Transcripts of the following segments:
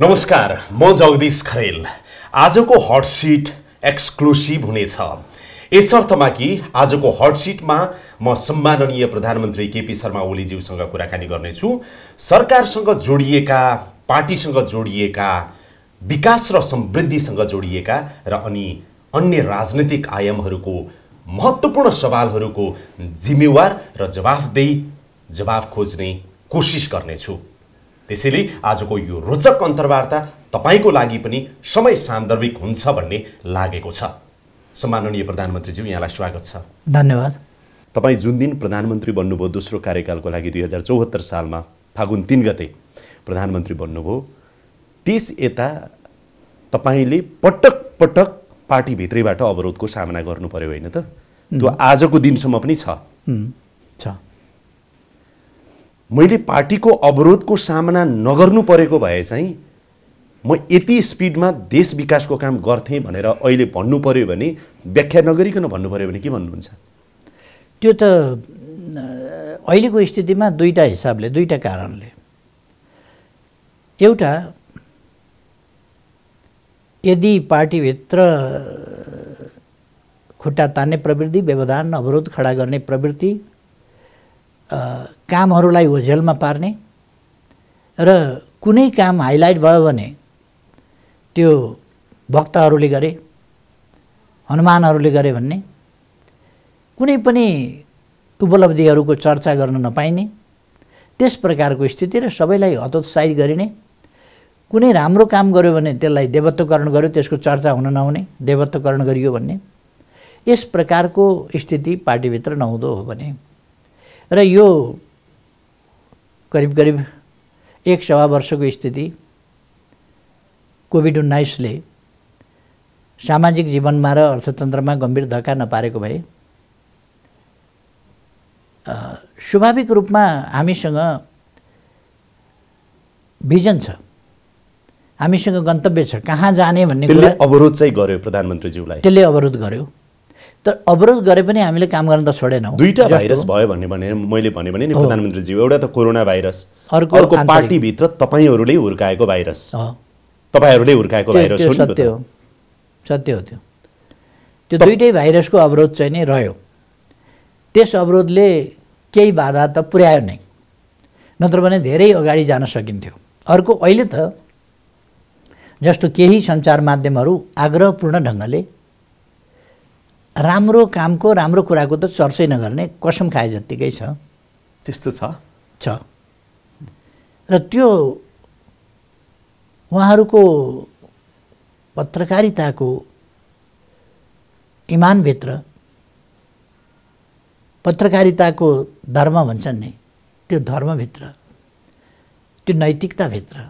नमस्कार म जगदीश खरेल आजको हटसिट एक्सक्लुसिभ हुनेछ यस अर्थमा कि आजको हटसिटमा म सम्माननीय प्रधानमन्त्री केपी शर्मा ओलीज्यूसँग कुराकानी गर्नेछु सरकारसँग जोडिएका पार्टीसँग जोडिएका विकास र समृद्धिसँग जोडिएका र अनि अन्य राजनैतिक आयामहरूको महत्त्वपूर्ण सवालहरूको जिम्मेवार र जवाफदेही जवाफ खोज्ने कोसिस गर्नेछु त्यसैले आजको यो रोचक अन्तर्वार्ता तपाईँको लागि पनि समय सान्दर्भिक हुन्छ भन्ने लागेको छ सम्माननीय प्रधानमन्त्रीज्यू यहाँलाई स्वागत छ धन्यवाद तपाईँ जुन दिन प्रधानमन्त्री बन्नुभयो दोस्रो कार्यकालको लागि दुई हजार चौहत्तर सालमा फागुन तिन गते प्रधानमन्त्री बन्नुभयो त्यस यता तपाईँले पटक पटक पार्टीभित्रैबाट अवरोधको सामना गर्नु पर्यो होइन त त्यो आजको दिनसम्म पनि छ मैले पार्टीको अवरोधको सामना नगर्नु परेको भए चाहिँ म यति स्पिडमा देश विकासको काम गर्थेँ भनेर अहिले भन्नु पऱ्यो भने व्याख्या नगरिकन भन्नु पऱ्यो भने के भन्नुहुन्छ त्यो त अहिलेको स्थितिमा दुईवटा हिसाबले दुईवटा कारणले एउटा यदि पार्टीभित्र खुट्टा तान्ने प्रवृत्ति व्यवधान अवरोध खडा गर्ने प्रवृत्ति कामहरूलाई होझेलमा पार्ने र कुनै काम हाइलाइट भयो भने त्यो भक्तहरूले गरे हनुमानहरूले गरे भन्ने कुनै पनि उपलब्धिहरूको चर्चा गर्न नपाइने त्यस प्रकारको स्थिति र सबैलाई हतोत्साहित गरिने कुनै राम्रो काम गर्यो भने त्यसलाई देवत्वकरण गर्यो त्यसको चर्चा हुन नहुने देवत्वकरण गरियो भन्ने यस प्रकारको स्थिति पार्टीभित्र नहुँदो हो भने र यो करिब करिब एक सवा वर्षको स्थिति कोभिड उन्नाइसले सामाजिक जीवनमा र अर्थतन्त्रमा गम्भीर धक्का नपारेको भए स्वाभाविक रूपमा हामीसँग भिजन छ हामीसँग गन्तव्य छ कहाँ जाने भन्ने अवरोध चाहिँ गर्यो प्रधानमन्त्रीज्यूलाई त्यसले अवरोध गर्यो तर अवरोध गरे पनि हामीले काम गर्न त छोडेनौँ दुईवटा भाइरस भयो भन्ने भने मैले भने नि प्रधानमन्त्रीज्यू एउटा त कोरोना भाइरस अर्को अर्को पार्टीभित्र तपाईँहरूले हुर्काएको भाइरस तपाईँहरूले हुर्काएको भाइरस हो सत्य हो सत्य हो त्यो त्यो दुइटै भाइरसको अवरोध चाहिँ नै रह्यो त्यस अवरोधले केही बाधा त पुर्यायो नै नत्र भने धेरै अगाडि जान सकिन्थ्यो अर्को अहिले त जस्तो केही सञ्चार माध्यमहरू आग्रहपूर्ण ढङ्गले राम्रो कामको राम्रो कुराको त चर्चै नगर्ने कसम खाए जत्तिकै छ त्यस्तो छ छ र त्यो उहाँहरूको पत्रकारिताको इमानभित्र पत्रकारिताको धर्म भन्छन् नि त्यो धर्मभित्र त्यो नैतिकताभित्र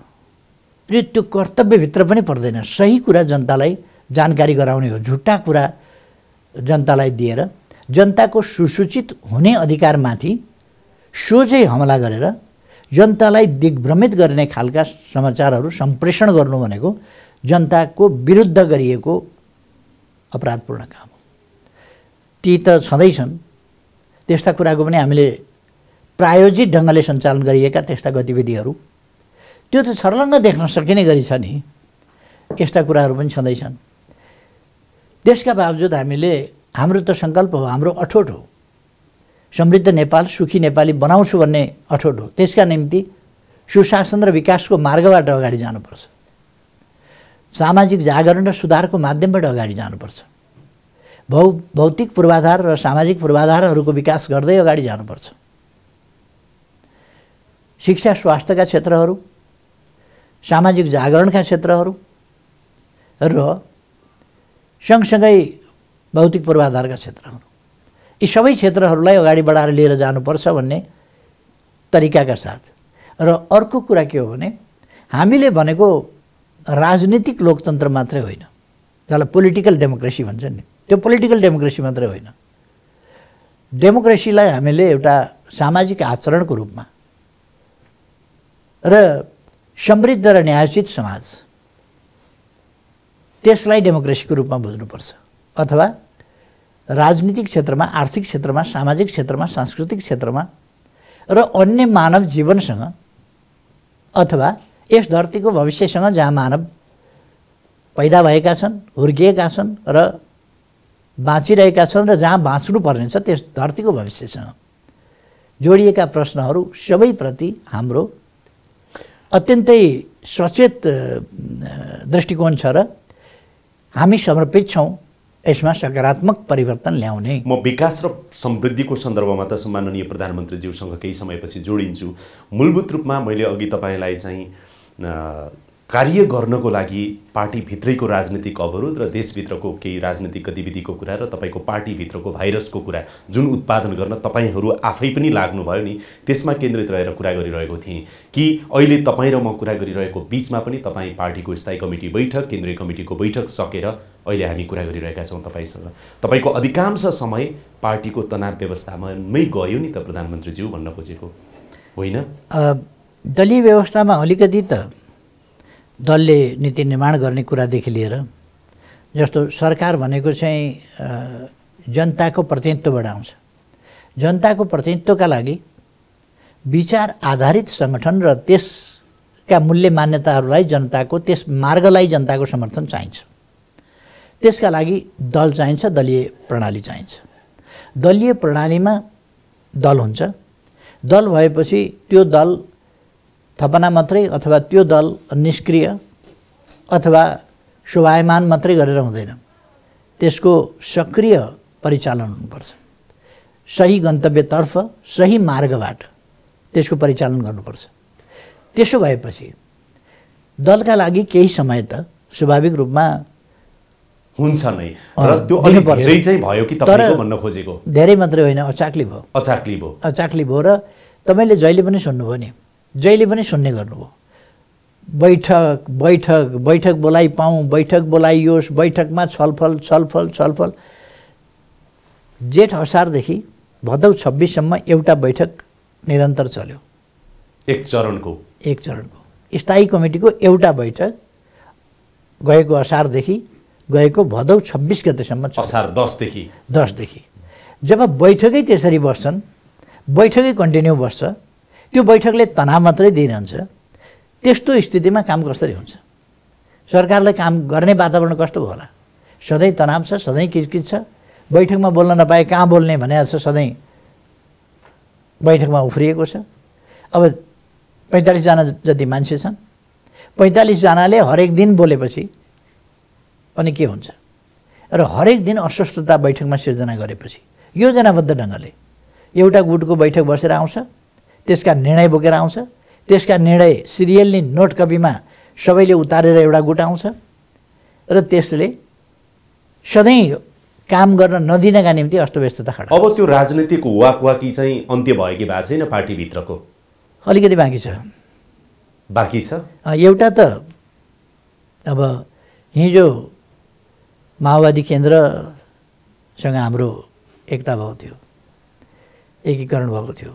र त्यो कर्तव्यभित्र पनि पर्दैन सही कुरा जनतालाई जानकारी गराउने हो झुट्टा कुरा जनतालाई दिएर जनताको सुसूचित हुने अधिकारमाथि सोझै हमला गरेर जनतालाई दिग्भ्रमित गर्ने खालका समाचारहरू सम्प्रेषण गर्नु भनेको जनताको विरुद्ध गरिएको अपराधपूर्ण काम हो ती त छँदैछन् त्यस्ता कुराको पनि हामीले प्रायोजित ढङ्गले सञ्चालन गरिएका त्यस्ता गतिविधिहरू त्यो त छर्लङ्ग देख्न सकिने गरी छ नि यस्ता कुराहरू पनि छँदैछन् त्यसका बावजुद हामीले हाम्रो त सङ्कल्प हो हाम्रो अठोट हो समृद्ध नेपाल सुखी नेपाली बनाउँछु भन्ने अठोट हो त्यसका निम्ति सुशासन र विकासको मार्गबाट अगाडि जानुपर्छ सामाजिक जागरण र सुधारको माध्यमबाट अगाडि जानुपर्छ भौ भौतिक पूर्वाधार र सामाजिक पूर्वाधारहरूको विकास गर्दै अगाडि जानुपर्छ शिक्षा स्वास्थ्यका क्षेत्रहरू सामाजिक जागरणका क्षेत्रहरू र सँगसँगै भौतिक पूर्वाधारका क्षेत्रहरू यी सबै क्षेत्रहरूलाई अगाडि बढाएर लिएर जानुपर्छ भन्ने तरिकाका साथ र अर्को कुरा के हो भने हामीले भनेको राजनीतिक लोकतन्त्र मात्रै होइन जसलाई पोलिटिकल डेमोक्रेसी भन्छ नि त्यो पोलिटिकल डेमोक्रेसी मात्रै होइन डेमोक्रेसीलाई हामीले एउटा सामाजिक आचरणको रूपमा र समृद्ध र न्यायोचित समाज त्यसलाई डेमोक्रेसीको रूपमा बुझ्नुपर्छ अथवा राजनीतिक क्षेत्रमा आर्थिक क्षेत्रमा सामाजिक क्षेत्रमा सांस्कृतिक क्षेत्रमा र अन्य मानव जीवनसँग अथवा यस धरतीको भविष्यसँग जहाँ मानव पैदा भएका छन् हुर्किएका छन् र बाँचिरहेका छन् र जहाँ पर्ने छ त्यस धरतीको भविष्यसँग जोडिएका प्रश्नहरू सबैप्रति हाम्रो अत्यन्तै सचेत दृष्टिकोण छ र हामी समर्पित छौँ यसमा सकारात्मक परिवर्तन ल्याउने म विकास र समृद्धिको सन्दर्भमा त सम्माननीय प्रधानमन्त्रीज्यूसँग केही समयपछि जोडिन्छु मूलभूत रूपमा मैले अघि तपाईँलाई चाहिँ कार्य गर्नको लागि पार्टीभित्रैको राजनीतिक अवरोध र देशभित्रको केही राजनीतिक गतिविधिको कुरा र तपाईँको पार्टीभित्रको भाइरसको कुरा जुन उत्पादन गर्न तपाईँहरू आफै पनि लाग्नुभयो नि त्यसमा केन्द्रित रहेर कुरा गरिरहेको थिएँ कि अहिले तपाईँ र म कुरा गरिरहेको बिचमा पनि तपाईँ पार्टीको स्थायी कमिटी बैठक केन्द्रीय कमिटीको बैठक सकेर अहिले हामी कुरा गरिरहेका छौँ तपाईँसँग तपाईँको अधिकांश समय पार्टीको तनाव व्यवस्थामै गयो नि त प्रधानमन्त्रीज्यू भन्न खोजेको होइन दलीय व्यवस्थामा अलिकति त दलले नीति निर्माण गर्ने कुरादेखि लिएर जस्तो सरकार भनेको चाहिँ जनताको प्रतिनिधित्वबाट आउँछ जनताको प्रतिनिधित्वका लागि विचार आधारित सङ्गठन र त्यसका मूल्य मान्यताहरूलाई जनताको त्यस मार्गलाई जनताको समर्थन चाहिन्छ त्यसका लागि दल चाहिन्छ दलीय प्रणाली चाहिन्छ दलीय प्रणालीमा दल हुन्छ दल भएपछि त्यो दल थपना मात्रै अथवा त्यो दल निष्क्रिय अथवा शोभायमान मात्रै गरेर हुँदैन त्यसको सक्रिय परिचालन हुनुपर्छ सही गन्तव्यतर्फ सही मार्गबाट त्यसको परिचालन गर्नुपर्छ त्यसो भएपछि दलका लागि केही समय त स्वाभाविक रूपमा हुन्छ नै र त्यो धेरै चाहिँ भयो कि भन्न खोजेको धेरै मात्रै होइन अचाक्ली भयो अचाक्ली भयो अचाक्ली भयो र तपाईँले जहिले पनि सुन्नुभयो नि जहिले पनि सुन्ने गर्नुभयो बैठक बैठक बैठक बोलाइ पाऊँ बैठक बोलाइयोस् बैठकमा छलफल छलफल छलफल जेठ असारदेखि भदौ छब्बिससम्म एउटा बैठक निरन्तर चल्यो एक चरणको एक चरणको स्थायी कमिटीको एउटा बैठक गएको असारदेखि गएको भदौ छब्बिस गतेसम्म असार दसदेखि दसदेखि जब बैठकै त्यसरी बस्छन् बैठकै कन्टिन्यू बस्छ त्यो बैठकले तनाव मात्रै दिइरहन्छ त्यस्तो स्थितिमा काम कसरी हुन्छ सरकारले काम गर्ने वातावरण कस्तो होला सधैँ तनाव छ सधैँ किचकिच छ बैठकमा बोल्न नपाए कहाँ बोल्ने भने छ सधैँ बैठकमा उफ्रिएको छ अब पैँतालिसजना जति मान्छे छन् पैँतालिसजनाले हरेक दिन बोलेपछि अनि के हुन्छ र हरेक दिन अस्वस्थता बैठकमा सिर्जना गरेपछि योजनाबद्ध ढङ्गले एउटा गुटको बैठक बसेर आउँछ त्यसका निर्णय बोकेर आउँछ त्यसका निर्णय सिरियलले नोट कपीमा सबैले उतारेर एउटा गुटाउँछ र त्यसले सधैँ काम गर्न नदिनका निम्ति अस्तव्यस्तता खडा अब त्यो राजनीतिक वाकवाकी चाहिँ अन्त्य भयो कि भएको छैन पार्टीभित्रको अलिकति बाँकी छ बाँकी छ एउटा त अब हिजो माओवादी केन्द्रसँग हाम्रो एकता भएको थियो एकीकरण भएको थियो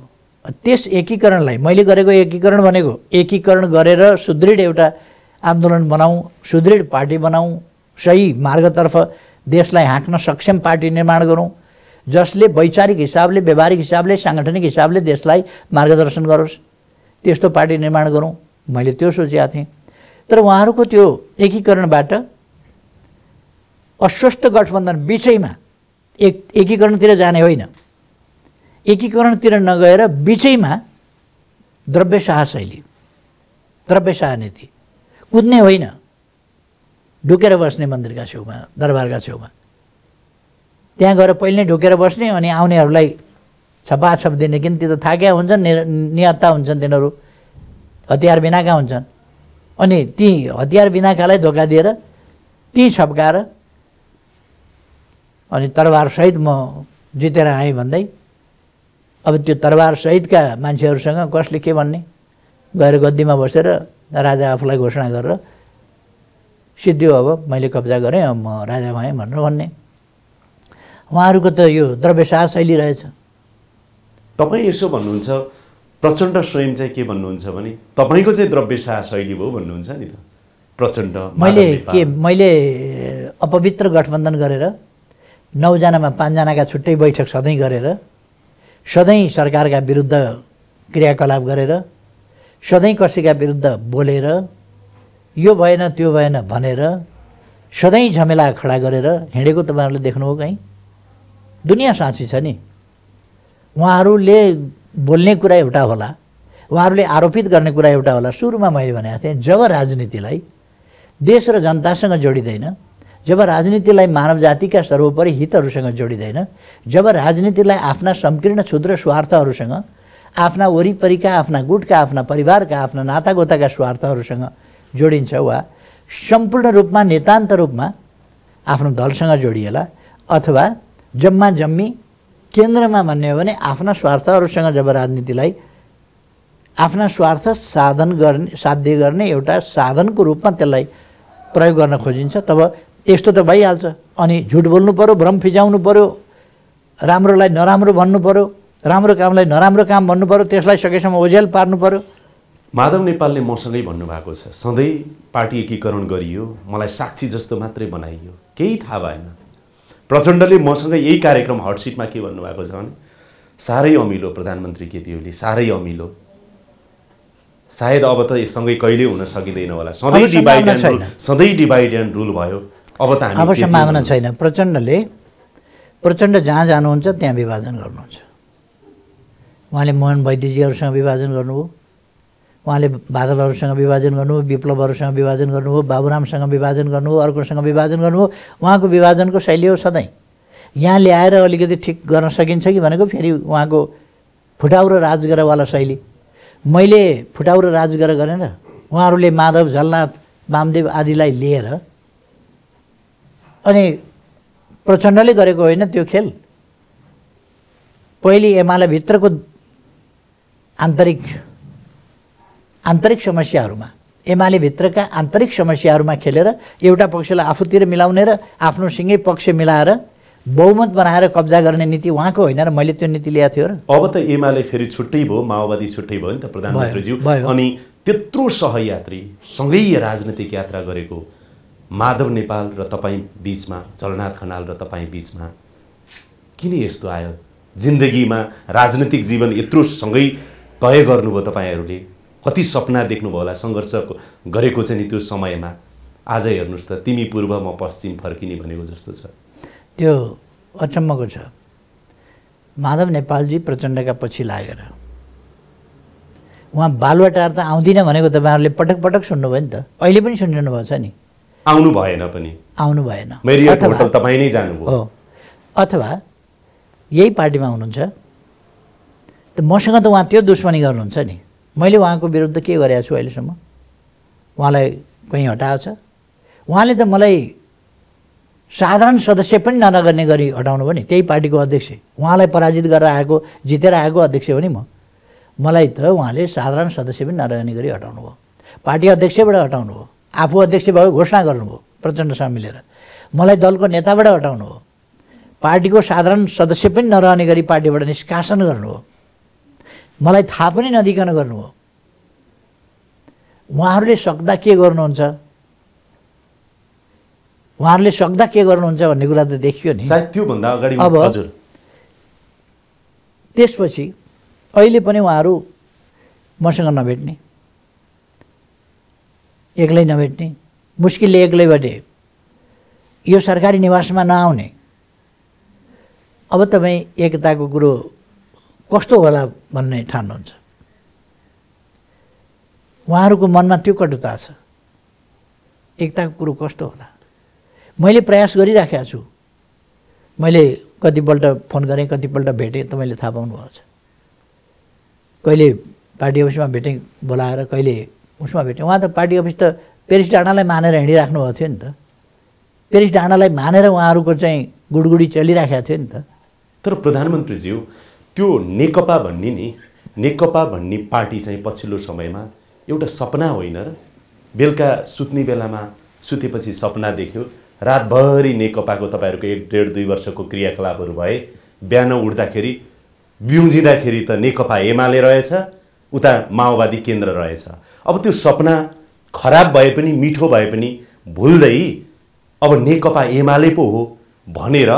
त्यस एकीकरणलाई मैले गरेको एकीकरण भनेको एकीकरण गरेर सुदृढ एउटा आन्दोलन बनाऊँ सुदृढ पार्टी बनाऊँ सही मार्गतर्फ देशलाई हाँक्न सक्षम पार्टी निर्माण गरौँ जसले वैचारिक हिसाबले व्यवहारिक हिसाबले साङ्गठनिक हिसाबले देशलाई मार्गदर्शन गरोस् त्यस्तो पार्टी निर्माण गरौँ मैले त्यो सोचेका थिएँ तर उहाँहरूको त्यो एकीकरणबाट अस्वस्थ गठबन्धन बिचैमा एक एकीकरणतिर जाने होइन एकीकरणतिर नगएर बिचैमा द्रव्यशाह शैली द्रव्यशाह नीति कुद्ने होइन ढुकेर बस्ने मन्दिरका छेउमा दरबारका छेउमा त्यहाँ गएर पहिले नै ढुकेर बस्ने अनि आउनेहरूलाई छपाछप दिने किन त्यो त थाक्या हुन्छन् नियत्ता हुन्छन् तिनीहरू हतियार बिनाका हुन्छन् अनि ती हतियार बिनाकालाई धोका दिएर ती छप्काएर अनि तरबारसहित म जितेर आएँ भन्दै अब त्यो सहितका मान्छेहरूसँग कसले के भन्ने गएर गद्दीमा बसेर राजा आफूलाई घोषणा गरेर सिद्धियो अब मैले कब्जा गरेँ म राजा भएँ भनेर भन्ने उहाँहरूको त यो द्रव्यशाह शैली रहेछ तपाईँ यसो भन्नुहुन्छ प्रचण्ड स्वयं चाहिँ के भन्नुहुन्छ भने तपाईँको चाहिँ द्रव्यशाह शैली भयो भन्नुहुन्छ नि त प्रचण्ड मैले के मैले अपवित्र गठबन्धन गरेर नौजनामा पाँचजनाका छुट्टै बैठक सधैँ गरेर सधैँ सरकारका विरुद्ध क्रियाकलाप गरेर सधैँ कसैका विरुद्ध बोलेर यो भएन त्यो भएन भनेर सधैँ झमेला खडा गरेर हिँडेको तपाईँहरूले हो कहीँ दुनियाँ साँची छ नि उहाँहरूले बोल्ने कुरा एउटा होला उहाँहरूले आरोपित गर्ने कुरा एउटा होला सुरुमा मैले भनेको थिएँ जब राजनीतिलाई देश र जनतासँग जोडिँदैन जब राजनीतिलाई मानव जातिका सर्वोपरि हितहरूसँग जोडिँदैन जब राजनीतिलाई आफ्ना संकीर्ण क्षुद्र स्वार्थहरूसँग आफ्ना वरिपरिका आफ्ना गुटका आफ्ना परिवारका आफ्ना नातागोताका स्वार्थहरूसँग जोडिन्छ वा सम्पूर्ण रूपमा नितान्त रूपमा आफ्नो दलसँग जोडिएला अथवा जम्मा जम्मी केन्द्रमा भन्ने हो भने आफ्ना स्वार्थहरूसँग जब राजनीतिलाई आफ्ना स्वार्थ साधन गर्ने साध्य गर्ने एउटा साधनको रूपमा त्यसलाई प्रयोग गर्न खोजिन्छ तब यस्तो त भइहाल्छ अनि झुट बोल्नु पऱ्यो भ्रम फिजाउनु पऱ्यो राम्रोलाई नराम्रो भन्नु पऱ्यो राम्रो कामलाई नराम्रो काम भन्नु पऱ्यो त्यसलाई सकेसम्म ओझेल पार्नु पऱ्यो माधव नेपालले मसँगै भन्नुभएको छ सधैँ पार्टी एकीकरण गरियो मलाई साक्षी जस्तो मात्रै बनाइयो केही थाहा भएन प्रचण्डले मसँगै यही कार्यक्रम हटसिटमा के भन्नुभएको छ भने साह्रै अमिलो प्रधानमन्त्री केपी ओली साह्रै अमिलो सायद अब त सँगै कहिले हुन सकिँदैन होला सधैँ डिभाइड एन्ड रुल सधैँ डिभाइड एन्ड रुल भयो अब त अब सम्भावना छैन प्रचण्डले प्रचण्ड जहाँ जानुहुन्छ त्यहाँ विभाजन गर्नुहुन्छ उहाँले मोहन वैद्यजीहरूसँग विभाजन गर्नुभयो उहाँले बादलहरूसँग विभाजन गर्नुभयो विप्लवहरूसँग विभाजन गर्नुभयो बाबुरामसँग विभाजन गर्नुभयो अर्कोसँग विभाजन गर्नुभयो उहाँको विभाजनको शैली हो सधैँ यहाँ ल्याएर अलिकति ठिक गर्न सकिन्छ कि भनेको फेरि उहाँको फुटाउ र राजगरवाला शैली मैले फुटाउ र राजगर गरेर उहाँहरूले माधव झलनाथ वामदेव आदिलाई लिएर अनि प्रचण्डले गरेको होइन त्यो खेल पहिले एमाले भित्रको आन्तरिक आन्तरिक समस्याहरूमा एमाले भित्रका आन्तरिक समस्याहरूमा खेलेर एउटा पक्षलाई आफूतिर मिलाउने र आफ्नो आफ्नोसँगै पक्ष मिलाएर बहुमत बनाएर कब्जा गर्ने नीति उहाँको होइन र मैले त्यो नीति ल्याएको थियो र अब त एमाले फेरि छुट्टै भयो माओवादी छुट्टै भयो नि त प्रधानमन्त्रीज्यू अनि त्यत्रो सहयात्री सँगै राजनीतिक यात्रा गरेको माधव नेपाल र तपाईँ बिचमा चलनाथ खनाल र तपाईँ बिचमा किन यस्तो आयो जिन्दगीमा राजनैतिक जीवन यत्रो सँगै तय गर्नुभयो तपाईँहरूले कति सपना देख्नुभयो होला सङ्घर्ष गरेको छ नि त्यो समयमा आज हेर्नुहोस् त तिमी पूर्व म पश्चिम फर्किने भनेको जस्तो छ त्यो अचम्मको छ माधव नेपालजी प्रचण्डका पछि लागेर उहाँ बालुवाटार त आउँदिनँ भनेको तपाईँहरूले पटक पटक सुन्नुभयो नि त अहिले पनि सुनिरहनु भएको छ नि आउनु भएन पनि आउनु भएन होटल तपाईँ नै जानुभयो अथवा यही पार्टीमा हुनुहुन्छ त मसँग त उहाँ त्यो दुश्मनी गर्नुहुन्छ नि मैले उहाँको विरुद्ध के गरेको छु अहिलेसम्म उहाँलाई कहीँ हटाएको छ उहाँले त मलाई साधारण सदस्य पनि ननगर्ने गरी हटाउनु भयो नि त्यही पार्टीको अध्यक्ष उहाँलाई पराजित गरेर आएको जितेर आएको अध्यक्ष हो नि म मलाई त उहाँले साधारण सदस्य पनि नरहने गरी हटाउनु भयो पार्टी अध्यक्षबाट हटाउनु भयो आफू अध्यक्ष भयो घोषणा गर्नुभयो प्रचण्डसँग मिलेर मलाई दलको नेताबाट हटाउनु हो पार्टीको साधारण सदस्य पनि नरहने गरी पार्टीबाट निष्कासन गर्नु हो मलाई थाहा पनि नदिकन गर्नु हो उहाँहरूले सक्दा के गर्नुहुन्छ उहाँहरूले सक्दा के गर्नुहुन्छ भन्ने कुरा त देखियो नि त्योभन्दा अगाडि अब हजुर त्यसपछि अहिले पनि उहाँहरू मसँग नभेट्ने एक्लै नभेट्ने मुस्किलले एक्लै भेटे यो सरकारी निवासमा नआउने अब तपाईँ एकताको कुरो कस्तो होला भन्ने ठान्नुहुन्छ उहाँहरूको मनमा त्यो कटुता छ एकताको कुरो कस्तो होला मैले प्रयास गरिराखेको छु मैले कतिपल्ट फोन गरेँ कतिपल्ट भेटेँ तपाईँले थाहा पाउनुभएको छ कहिले पार्टी अफिसमा भेटेँ बोलाएर कहिले उसमा भेटेँ उहाँ त पार्टी अफिस त पेरिस डाँडालाई मानेर हिँडिराख्नुभएको थियो नि त पेरिस डाँडालाई मानेर उहाँहरूको चाहिँ गुडगुडी चलिराखेको थियो नि त तर प्रधानमन्त्रीज्यू त्यो नेकपा भन्ने नि नेकपा भन्ने पार्टी चाहिँ पछिल्लो समयमा एउटा सपना होइन र बेलुका सुत्ने बेलामा सुतेपछि सपना देख्यो रातभरि नेकपाको तपाईँहरूको एक डेढ दुई वर्षको क्रियाकलापहरू भए बिहान उठ्दाखेरि बिउजिँदाखेरि त नेकपा एमाले रहेछ उता माओवादी केन्द्र रहेछ अब त्यो सपना खराब भए पनि मिठो भए पनि भुल्दै अब नेकपा एमाले पो हो भनेर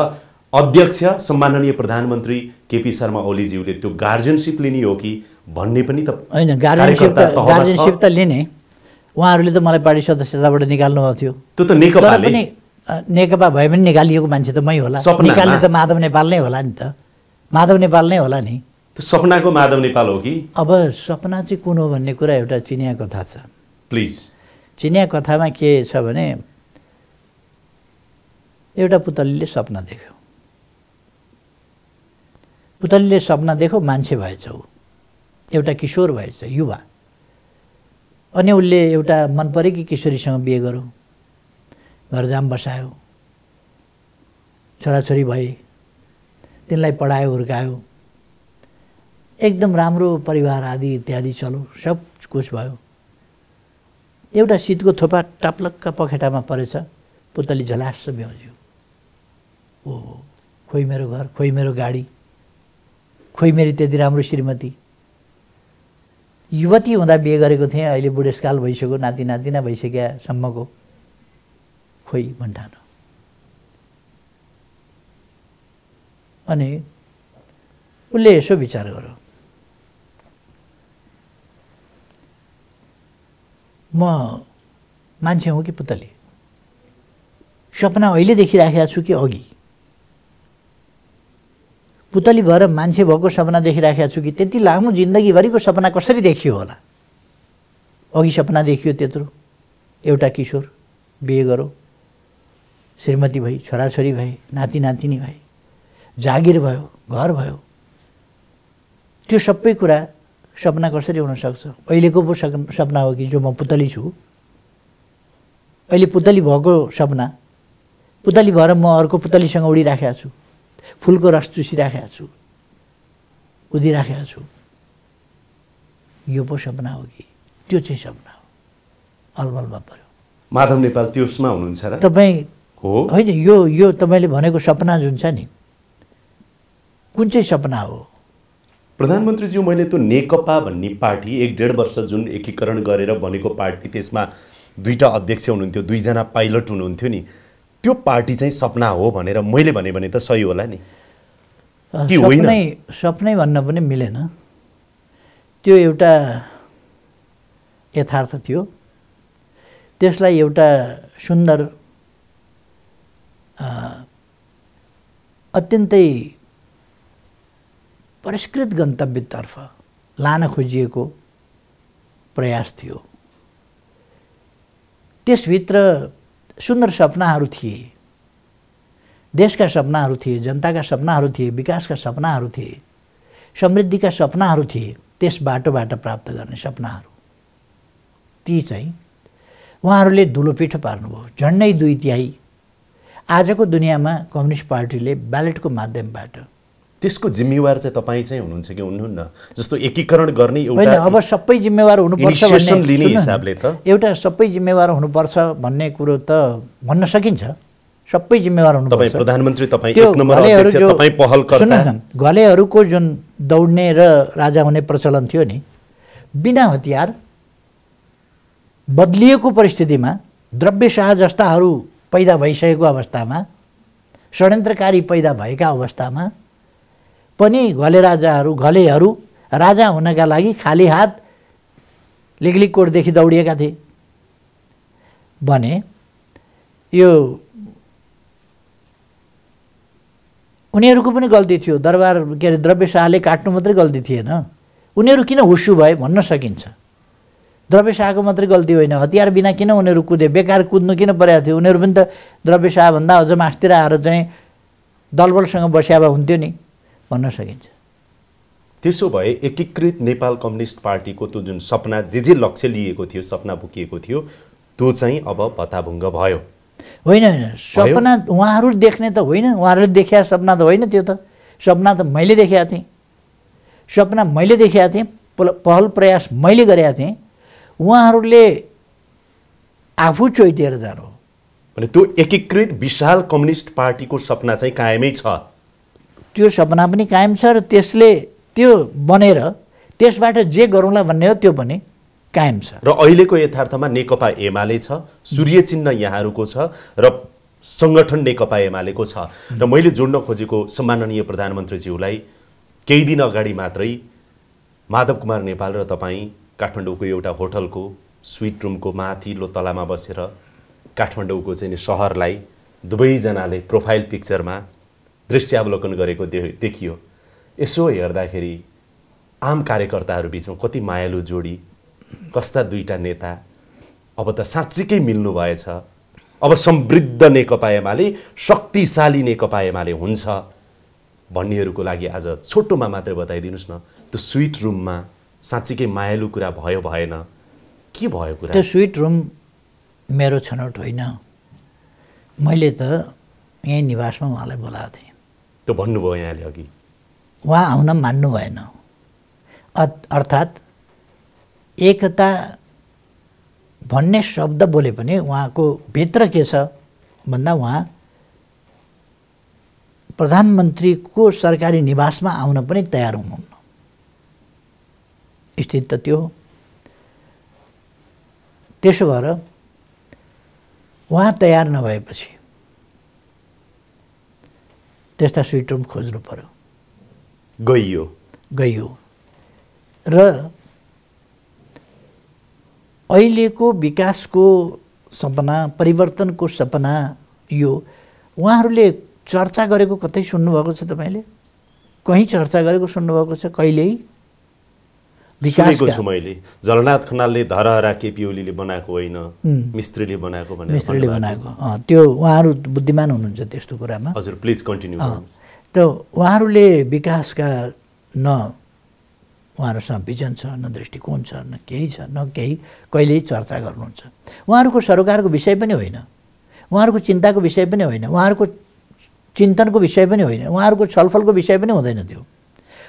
अध्यक्ष सम्माननीय प्रधानमन्त्री केपी शर्मा ओलीज्यूले त्यो गार्जियनसिप लिने हो कि भन्ने पनि त होइन गार्जियनसिप त लिने उहाँहरूले त मलाई पार्टी सदस्यताबाट निकाल्नुभएको थियो त्यो त नेकपाले पनि नेकपा भए पनि निकालिएको मान्छे त मै होला निकाल्ने त माधव नेपाल नै होला नि त माधव नेपाल नै होला नि त्यो सपनाको माधव नेपाल हो कि अब सपना चाहिँ कुन हो भन्ने कुरा एउटा चिनिया कथा छ प्लिज चिनिया कथामा के छ भने एउटा पुतलीले सपना देख्यो पुतलीले सपना देख्यो मान्छे भएछ ऊ एउटा किशोर भएछ युवा अनि उसले एउटा मन परेकी किशोरीसँग बिहे गर्यो जाम बसायो छोराछोरी भए तिनलाई पढायो हुर्कायो एकदम राम्रो परिवार आदि इत्यादि चलो सब कुछ भयो एउटा सिटको थोपा टाप्लक्क पखेटामा परेछ पुतली झलास भ्याउँज्यो ओ खोइ मेरो घर खोइ मेरो गाडी खोइ मेरी त्यति राम्रो श्रीमती युवती हुँदा बिहे गरेको थिएँ अहिले बुढेसकाल भइसक्यो नाति नातिना भइसकेसम्मको खोइ भन्ठानो अनि उसले यसो विचार गरौँ म मान्छे हो कि पुतली सपना अहिले देखिराखेको छु कि अघि पुतली भएर मान्छे भएको सपना देखिराखेको छु कि त्यति लामो जिन्दगीभरिको सपना कसरी देखियो होला अघि सपना देखियो त्यत्रो एउटा किशोर बिहे गरौँ श्रीमती भई छोराछोरी भए नाति नातिनी भए जागिर भयो घर भयो त्यो सबै कुरा सपना कसरी हुनसक्छ अहिलेको पो सपना हो कि जो म पुतली छु अहिले पुतली भएको सपना पुतली भएर म अर्को पुतलीसँग उडिराखेको छु फुलको रस चुसिराखेको छु कुदिराखेको छु यो पो सपना हो कि त्यो चाहिँ सपना हो अलमलमा पऱ्यो माधव नेपाल त्यसमा हुनुहुन्छ तपाईँ होइन यो यो तपाईँले भनेको सपना जुन छ नि कुन चाहिँ सपना हो प्रधानमन्त्रीज्यू मैले त्यो नेकपा भन्ने पार्टी एक डेढ वर्ष जुन एकीकरण गरेर बनेको पार्टी त्यसमा दुईवटा अध्यक्ष हुनुहुन्थ्यो दुईजना पाइलट हुनुहुन्थ्यो नि त्यो पार्टी चाहिँ सपना हो भनेर मैले भने त सही होला नि कि होइन सपनै भन्न पनि मिलेन त्यो एउटा यथार्थ थियो त्यसलाई एउटा सुन्दर अत्यन्तै परिष्कृत गन्तव्यतर्फ लान खोजिएको प्रयास थियो त्यसभित्र सुन्दर सपनाहरू थिए देशका सपनाहरू थिए जनताका सपनाहरू थिए विकासका सपनाहरू थिए समृद्धिका सपनाहरू थिए त्यस बाटोबाट प्राप्त गर्ने सपनाहरू ती चाहिँ उहाँहरूले धुलोपिठो पार्नुभयो झन्डै दुई तिहाई आजको दुनियाँमा कम्युनिस्ट पार्टीले ब्यालेटको माध्यमबाट त्यसको जिम्मेवार चाहिँ तपाईँ चाहिँ हुनुहुन्छ कि हुनुहुन्न जस्तो एकीकरण गर्ने एउटा अब सबै जिम्मेवार हुनुपर्छ लिने हिसाबले त एउटा सबै जिम्मेवार हुनुपर्छ भन्ने कुरो त भन्न सकिन्छ सबै जिम्मेवार हुनु प्रधानमन्त्री घलेहरूको जुन दौड्ने र राजा हुने प्रचलन थियो नि बिना हतियार बदलिएको परिस्थितिमा द्रव्य शाह जस्ताहरू पैदा भइसकेको अवस्थामा षड्यन्त्रकारी पैदा भएका अवस्थामा पनि घले राजाहरू घलेहरू राजा हुनका लागि खाली हात कोटदेखि दौडिएका थिए भने यो उनीहरूको पनि गल्ती थियो दरबार के अरे द्रव्य शाहले काट्नु मात्रै गल्ती थिएन उनीहरू किन हुसु भए भन्न सकिन्छ द्रव्य शाहको मात्रै गल्ती होइन हतियार बिना किन उनीहरू कुदे बेकार कुद्नु किन परेको थियो उनीहरू पनि त द्रव्य शाहभन्दा अझ मास्तिर आएर चाहिँ दलबलसँग बस्या हुन्थ्यो नि भन्न सकिन्छ त्यसो भए एकीकृत नेपाल कम्युनिस्ट पार्टीको त्यो जुन सपना जे जे लक्ष्य लिएको थियो सपना बोकिएको थियो त्यो चाहिँ अब भत्ताभुङ्ग भयो होइन होइन सपना उहाँहरू देख्ने त होइन उहाँहरूले देखाएको सपना त होइन त्यो त सपना त मैले देखाएको थिएँ सपना मैले देखाएको थिएँ पहल प्रयास मैले गरेका थिएँ उहाँहरूले आफू चोइटिएर जानु भने त्यो एकीकृत विशाल कम्युनिस्ट पार्टीको सपना चाहिँ कायमै छ त्यो सपना पनि कायम छ र त्यसले त्यो बनेर त्यसबाट जे गरौँला भन्ने हो त्यो पनि कायम छ र अहिलेको यथार्थमा नेकपा एमाले छ सूर्य चिन्ह यहाँहरूको छ र सङ्गठन नेकपा एमालेको छ र मैले जोड्न खोजेको सम्माननीय प्रधानमन्त्रीज्यूलाई केही दिन अगाडि मात्रै माधव कुमार नेपाल र तपाईँ काठमाडौँको एउटा होटलको स्विट रुमको माथिल्लो तलामा बसेर काठमाडौँको चाहिँ सहरलाई दुवैजनाले प्रोफाइल पिक्चरमा अवलोकन गरेको देखियो यसो हेर्दाखेरि आम कार्यकर्ताहरू बिचमा कति मायालु जोडी कस्ता दुईवटा नेता अब त साँच्चीकै मिल्नु भएछ अब समृद्ध नेकपा एमाले शक्तिशाली नेकपा एमाले हुन्छ भन्नेहरूको लागि आज छोटोमा मात्रै बताइदिनुहोस् न त्यो स्विट रुममा साँच्चीकै मायालु कुरा भयो भएन के भयो कुरा त्यो स्विट रुम मेरो छनौट होइन मैले त यहीँ निवासमा उहाँलाई बोलाएको थिएँ त्यो भन्नुभयो यहाँले अघि उहाँ आउन मान्नु भएन अर्थात् एकता भन्ने शब्द बोले पनि उहाँको भित्र के छ भन्दा उहाँ प्रधानमन्त्रीको सरकारी निवासमा आउन पनि तयार हुनुहुन्न स्थिति त त्यो त्यसो भएर उहाँ तयार नभएपछि त्यस्ता स्विट रुम खोज्नु पऱ्यो गइयो गइयो र अहिलेको विकासको सपना परिवर्तनको सपना यो उहाँहरूले चर्चा गरेको कतै सुन्नुभएको छ तपाईँले कहीँ चर्चा गरेको सुन्नुभएको छ कहिल्यै सुनेको छु मैले झलनाथ खनालले धरहरा केपी ओलीले बनाएको होइन मिस्त्रीले बनाएको भनेर मिस्त्रीले बनाएको त्यो उहाँहरू बुद्धिमान हुनुहुन्छ त्यस्तो कुरामा हजुर प्लिज कन्टिन्यू त उहाँहरूले विकासका न उहाँहरूसँग भिजन छ न दृष्टिकोण छ न केही छ न केही कहिल्यै चर्चा गर्नुहुन्छ उहाँहरूको सरकारको विषय पनि होइन उहाँहरूको चिन्ताको विषय पनि होइन उहाँहरूको चिन्तनको विषय पनि होइन उहाँहरूको छलफलको विषय पनि हुँदैन त्यो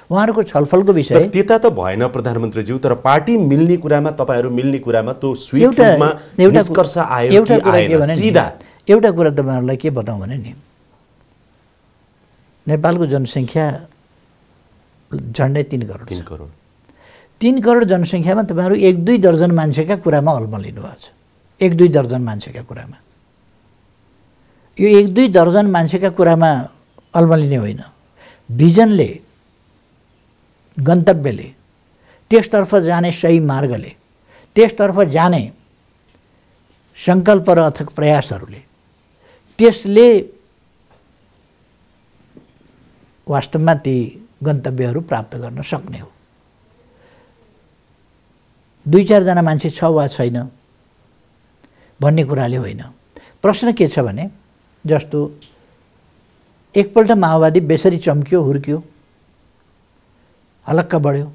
उहाँहरूको छलफलको विषय त्यता त भएन प्रधानमन्त्रीज्यू तर पार्टी मिल्ने कुरामा तपाईँहरू मिल्ने कुरामा त्यो एउटा एउटा कुरा एउटा कुरा तपाईँहरूलाई के बताउँ भने नि नेपालको जनसङ्ख्या झन्डै तिन करोड तिन करोड तिन करोड जनसङ्ख्यामा तपाईँहरू एक दुई दर्जन मान्छेका कुरामा अल्मलिनु भएको छ एक दुई दर्जन मान्छेका कुरामा यो एक दुई दर्जन मान्छेका कुरामा अल्मलिने होइन भिजनले गन्तव्यले त्यसतर्फ जाने सही मार्गले त्यसतर्फ जाने सङ्कल्प र अथक प्रयासहरूले त्यसले वास्तवमा ती गन्तव्यहरू प्राप्त गर्न सक्ने हो दुई चारजना मान्छे छ वा छैन भन्ने कुराले होइन प्रश्न के छ भने जस्तो एकपल्ट माओवादी बेसरी चम्क्यो हुर्क्यो हलक्क बढ्यो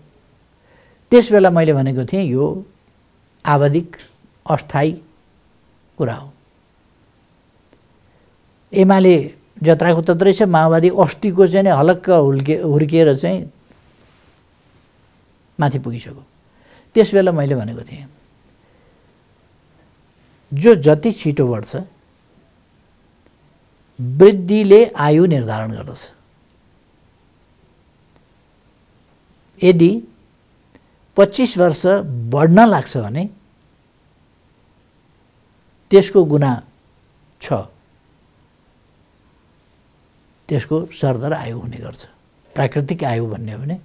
त्यस बेला मैले भनेको थिएँ यो आवधिक अस्थायी कुरा हो एमाले जत्राको तत्रै छ माओवादी अस्थिको चाहिँ नै हलक्क हुर्के हुर्किएर चाहिँ माथि पुगिसक्यो त्यस बेला मैले भनेको थिएँ जो जति छिटो बढ्छ वृद्धिले आयु निर्धारण गर्दछ यदि पच्चिस वर्ष बढ्न लाग्छ भने त्यसको गुना छ त्यसको सरदर आयु हुने गर्छ प्राकृतिक आयु भन्ने हो भने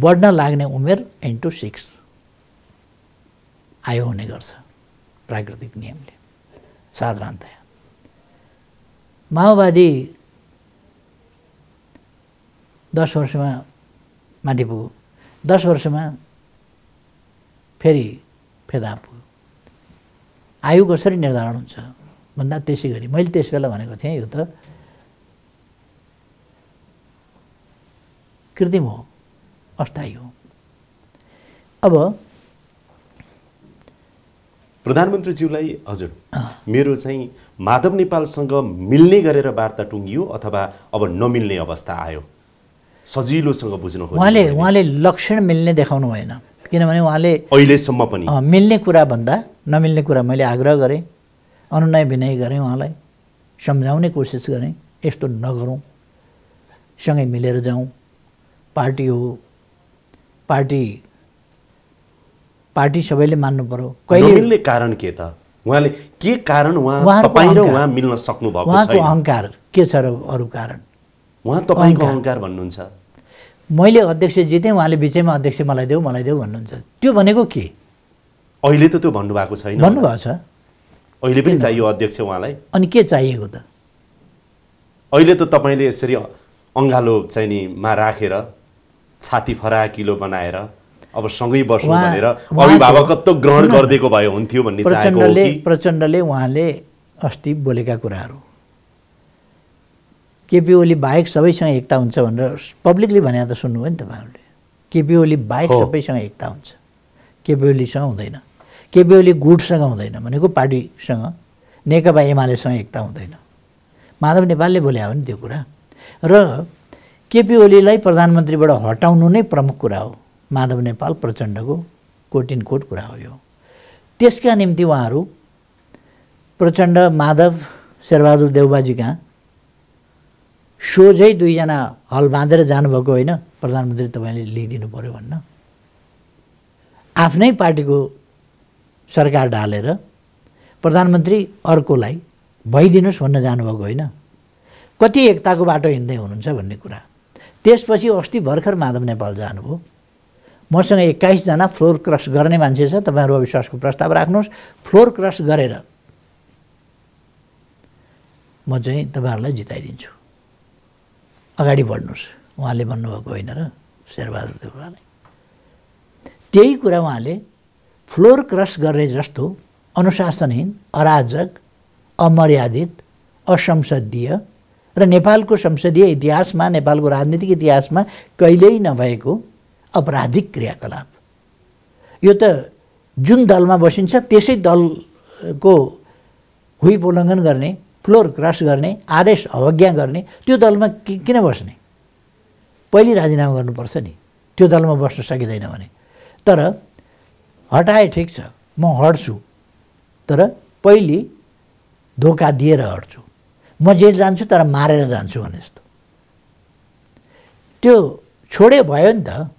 बढ्न लाग्ने उमेर इन्टु सिक्स आयु हुने गर्छ प्राकृतिक नियमले साधारणतया माओवादी दस वर्षमा माथि पुग्यो दस वर्षमा फेरि फेदा पुग्यो आयु कसरी निर्धारण हुन्छ भन्दा त्यसै गरी मैले त्यस बेला भनेको थिएँ यो त कृत्रिम हो अस्थायी हो अब प्रधानमन्त्रीज्यूलाई हजुर मेरो चाहिँ माधव नेपालसँग मिल्ने गरेर वार्ता टुङ्गियो अथवा अब नमिल्ने अवस्था आयो सजिलोसँग बुझ्नु उहाँले उहाँले लक्षण मिल्ने देखाउनु भएन किनभने उहाँले अहिलेसम्म पनि मिल्ने कुरा भन्दा नमिल्ने कुरा मैले आग्रह गरेँ अनुनय विनय गरेँ उहाँलाई सम्झाउने कोसिस गरेँ यस्तो नगरौँ सँगै मिलेर जाउँ पार्टी हो पार्टी पार्टी सबैले मान्नु पर्यो कहिले कारण के त उहाँले के कारण उहाँ उहाँ मिल्न सक्नु उहाँको अहङ्कार के छ र अरू कारण उहाँ तपाईँको अहङ्कार भन्नुहुन्छ मैले अध्यक्ष जितेँ उहाँले बिचैमा अध्यक्ष मलाई देऊ मलाई देऊ भन्नुहुन्छ त्यो भनेको के अहिले त त्यो भन्नुभएको छैन भन्नुभएको छ अहिले पनि चाहियो अध्यक्ष उहाँलाई अनि के चाहिएको त अहिले त तपाईँले यसरी अँगालो चाहिँ निमा राखेर छाती फराकिलो बनाएर अब सँगै बस्नु भनेर अभिभावकत्व ग्रहण गरिदिएको भए हुन्थ्यो भन्ने प्रचण्डले प्रचण्डले उहाँले अस्ति बोलेका कुराहरू केपी ओली बाहेक सबैसँग एकता हुन्छ भनेर पब्लिकली भने त सुन्नुभयो नि तपाईँहरूले केपी ओली बाहेक सबैसँग एकता हुन्छ केपी ओलीसँग हुँदैन केपी ओली गुटसँग हुँदैन भनेको पार्टीसँग नेकपा एमालेसँग एकता हुँदैन माधव नेपालले बोले हो नि त्यो कुरा र केपी ओलीलाई प्रधानमन्त्रीबाट हटाउनु नै प्रमुख कुरा हो माधव नेपाल प्रचण्डको कोट इन कोट कुरा हो यो त्यसका निम्ति उहाँहरू प्रचण्ड माधव शेरबहादुर देवबाजी कहाँ सोझै दुईजना हल बाँधेर जानुभएको होइन प्रधानमन्त्री तपाईँले लिइदिनु पऱ्यो भन्न आफ्नै पार्टीको सरकार ढालेर प्रधानमन्त्री अर्कोलाई भइदिनुहोस् भन्न जानुभएको होइन कति एकताको बाटो हिँड्दै हुनुहुन्छ भन्ने कुरा त्यसपछि अस्ति भर्खर माधव नेपाल जानुभयो मसँग एक्काइसजना फ्लोर क्रस गर्ने मान्छे छ तपाईँहरू अविश्वासको प्रस्ताव राख्नुहोस् फ्लोर क्रस गरेर म चाहिँ तपाईँहरूलाई जिताइदिन्छु अगाडि बढ्नुहोस् उहाँले भन्नुभएको होइन र शेरबहादुर देउवालाई त्यही कुरा उहाँले फ्लोर क्रस गर्ने जस्तो अनुशासनहीन अराजक अमर्यादित असंसदीय र नेपालको संसदीय इतिहासमा नेपालको राजनीतिक इतिहासमा कहिल्यै नभएको अपराधिक क्रियाकलाप यो त जुन दलमा बसिन्छ त्यसै दलको हुई उल्लङ्घन गर्ने फ्लोर क्रस गर्ने आदेश अवज्ञा गर्ने त्यो दलमा किन बस्ने पहिले राजीनामा गर्नुपर्छ नि त्यो दलमा बस्न सकिँदैन भने तर हटाए ठिक छ म हट्छु तर पहिले धोका दिएर हट्छु म जेल जान्छु तर मारेर जान्छु भने जस्तो त्यो छोडे भयो नि त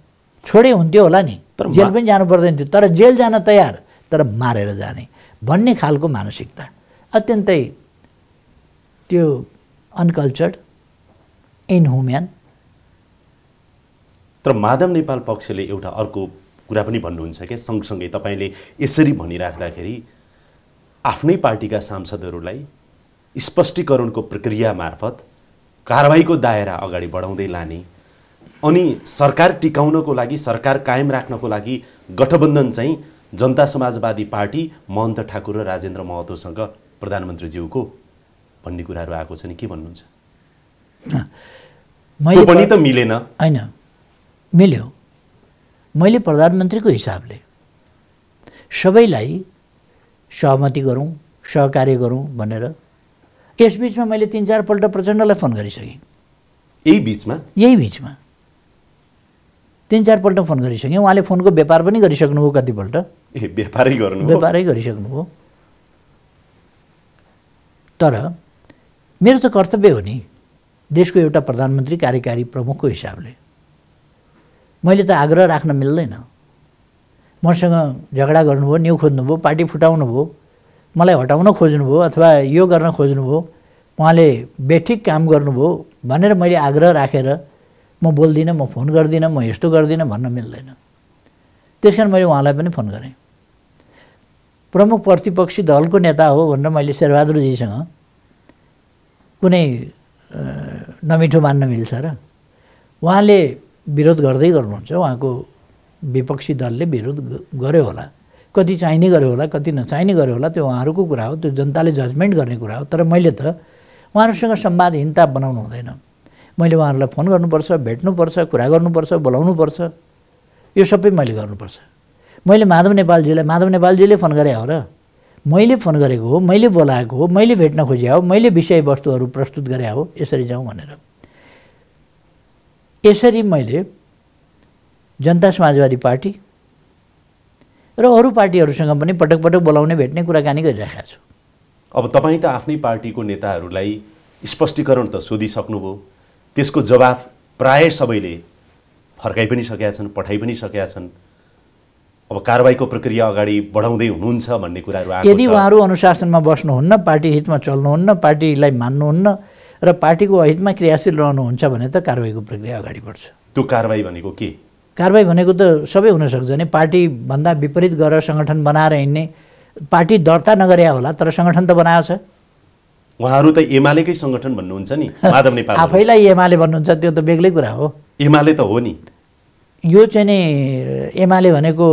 छोडे हुन्थ्यो होला नि तर जेल पनि जानु पर्दैन थियो तर जेल जान तयार तर मारेर जाने भन्ने खालको मानसिकता अत्यन्तै त्यो अनकल्चर्ड इनह्युम्यान तर माधव नेपाल पक्षले एउटा अर्को कुरा पनि भन्नुहुन्छ क्या सँगसँगै तपाईँले यसरी भनिराख्दाखेरि आफ्नै पार्टीका सांसदहरूलाई स्पष्टीकरणको प्रक्रिया मार्फत कारवाहीको दायरा अगाडि बढाउँदै लाने अनि सरकार टिकाउनको लागि सरकार कायम राख्नको लागि गठबन्धन चाहिँ जनता समाजवादी पार्टी महन्त ठाकुर र राजेन्द्र महतोसँग प्रधानमन्त्रीज्यूको भन्ने कुराहरू आएको छ नि के भन्नुहुन्छ मैले पनि त मिलेन होइन मिल्यो मैले प्रधानमन्त्रीको हिसाबले सबैलाई सहमति गरौँ सहकार्य गरौँ भनेर यसबिचमा मैले तिन चारपल्ट प्रचण्डलाई फोन गरिसकेँ यही बिचमा यही बिचमा तिन चारपल्ट फोन गरिसकेँ उहाँले फोनको व्यापार पनि गरिसक्नुभयो कतिपल्ट व्यापारै गर्नु व्यापारै गरिसक्नुभयो तर मेरो त कर्तव्य हो नि देशको एउटा प्रधानमन्त्री कार्यकारी प्रमुखको हिसाबले मैले त आग्रह राख्न मिल्दैन मसँग झगडा गर्नुभयो न्यु खोज्नुभयो पार्टी फुटाउनु भयो मलाई हटाउन खोज्नुभयो अथवा यो गर्न खोज्नुभयो उहाँले बेठिक काम गर्नुभयो भनेर मैले आग्रह राखेर म बोल्दिनँ म फोन गर्दिनँ म यस्तो गर्दिनँ भन्न मिल्दैन त्यस कारण मैले उहाँलाई पनि फोन गरेँ प्रमुख प्रतिपक्षी दलको नेता हो भनेर मैले शेरबहादुरजीसँग कुनै नमिठो मान्न मिल्छ र उहाँले विरोध गर्दै गर्नुहुन्छ उहाँको विपक्षी दलले विरोध गर्यो होला कति चाहिने गर्यो होला कति नचाहिने गर्यो होला त्यो उहाँहरूको कुरा हो त्यो जनताले जजमेन्ट गर्ने कुरा हो तर मैले त उहाँहरूसँग सम्वादहीनता बनाउनु हुँदैन मैले उहाँहरूलाई फोन गर्नुपर्छ भेट्नुपर्छ कुरा गर्नुपर्छ बोलाउनुपर्छ यो सबै मैले गर्नुपर्छ मैले माधव नेपालजीलाई माधव नेपालजीले फोन गरे हो र मैले फोन गरेको हो मैले बोलाएको हो मैले भेट्न खोजेको हो मैले विषयवस्तुहरू प्रस्तुत गरे हो यसरी जाउँ भनेर यसरी मैले जनता समाजवादी पार्टी र अरू पार्टीहरूसँग पनि पटक पटक बोलाउने भेट्ने कुराकानी गरिरहेको छु अब तपाईँ त आफ्नै पार्टीको नेताहरूलाई स्पष्टीकरण त सोधिसक्नुभयो त्यसको जवाफ प्राय सबैले फर्काइ पनि सकेका छन् पठाइ पनि सकेका छन् अब कारवाहीको प्रक्रिया अगाडि बढाउँदै हुनुहुन्छ भन्ने कुराहरू यदि उहाँहरू अनुशासनमा बस्नुहुन्न पार्टी हितमा चल्नुहुन्न पार्टीलाई मान्नुहुन्न र पार्टीको हितमा क्रियाशील रहनुहुन्छ भने त कारवाहीको प्रक्रिया अगाडि बढ्छ त्यो कारवाही भनेको के कारवाही भनेको त सबै हुनसक्छ नि पार्टीभन्दा विपरीत गरेर सङ्गठन बनाएर हिँड्ने पार्टी दर्ता नगरिया होला तर सङ्गठन त बनाएको छ उहाँहरू त एमालेकै सङ्गठन भन्नुहुन्छ नि माधव नेपाल आफैलाई एमाले भन्नुहुन्छ त्यो त बेग्लै कुरा हो एमाले त हो नि यो चाहिँ नि एमाले भनेको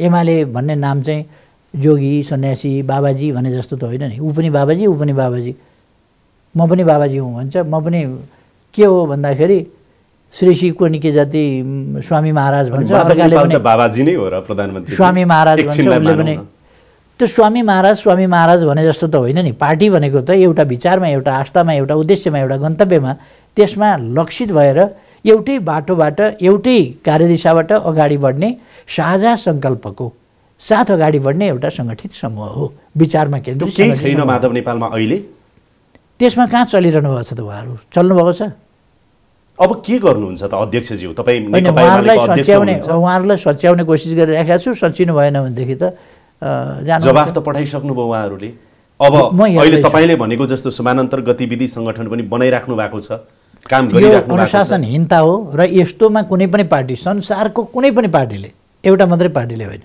एमाले भन्ने नाम चाहिँ जोगी सन्यासी बाबाजी भने जस्तो त होइन नि ऊ पनि बाबाजी ऊ पनि बाबाजी म पनि बाबाजी हुँ भन्छ म पनि के हो भन्दाखेरि श्री श्री निके जाति स्वामी महाराज भन्छ बाबाजी नै हो र प्रधानमन्त्री स्वामी महाराज भन्छ उसले पनि त्यो स्वामी महाराज स्वामी महाराज भने जस्तो त होइन नि पार्टी भनेको त एउटा विचारमा एउटा आस्थामा एउटा उद्देश्यमा एउटा गन्तव्यमा त्यसमा लक्षित भएर एउटै बाटोबाट एउटै कार्यदिशाबाट अगाडि बढ्ने साझा सङ्कल्पको साथ अगाडि बढ्ने एउटा सङ्गठित समूह हो विचारमा केन्द्रित छैन माधव नेपालमा अहिले त्यसमा कहाँ चलिरहनु भएको छ त उहाँहरू चल्नुभएको छ अब के गर्नुहुन्छ त अध्यक्षज्यू तपाईँ उहाँहरूलाई सच्याउने उहाँहरूलाई सच्याउने कोसिस गरिराखेको छु सचिनु भएन भनेदेखि त जवाफ त पठाइसक्नुभयो उहाँहरूले अब अहिले तपाईँले भनेको जस्तो समानान्तर गतिविधि सङ्गठन पनि बनाइराख्नु भएको छ काम गरिराख्नु अनुशासनहीनता हो र यस्तोमा कुनै पनि पार्टी संसारको कुनै पनि पार्टीले एउटा मात्रै पार्टीले होइन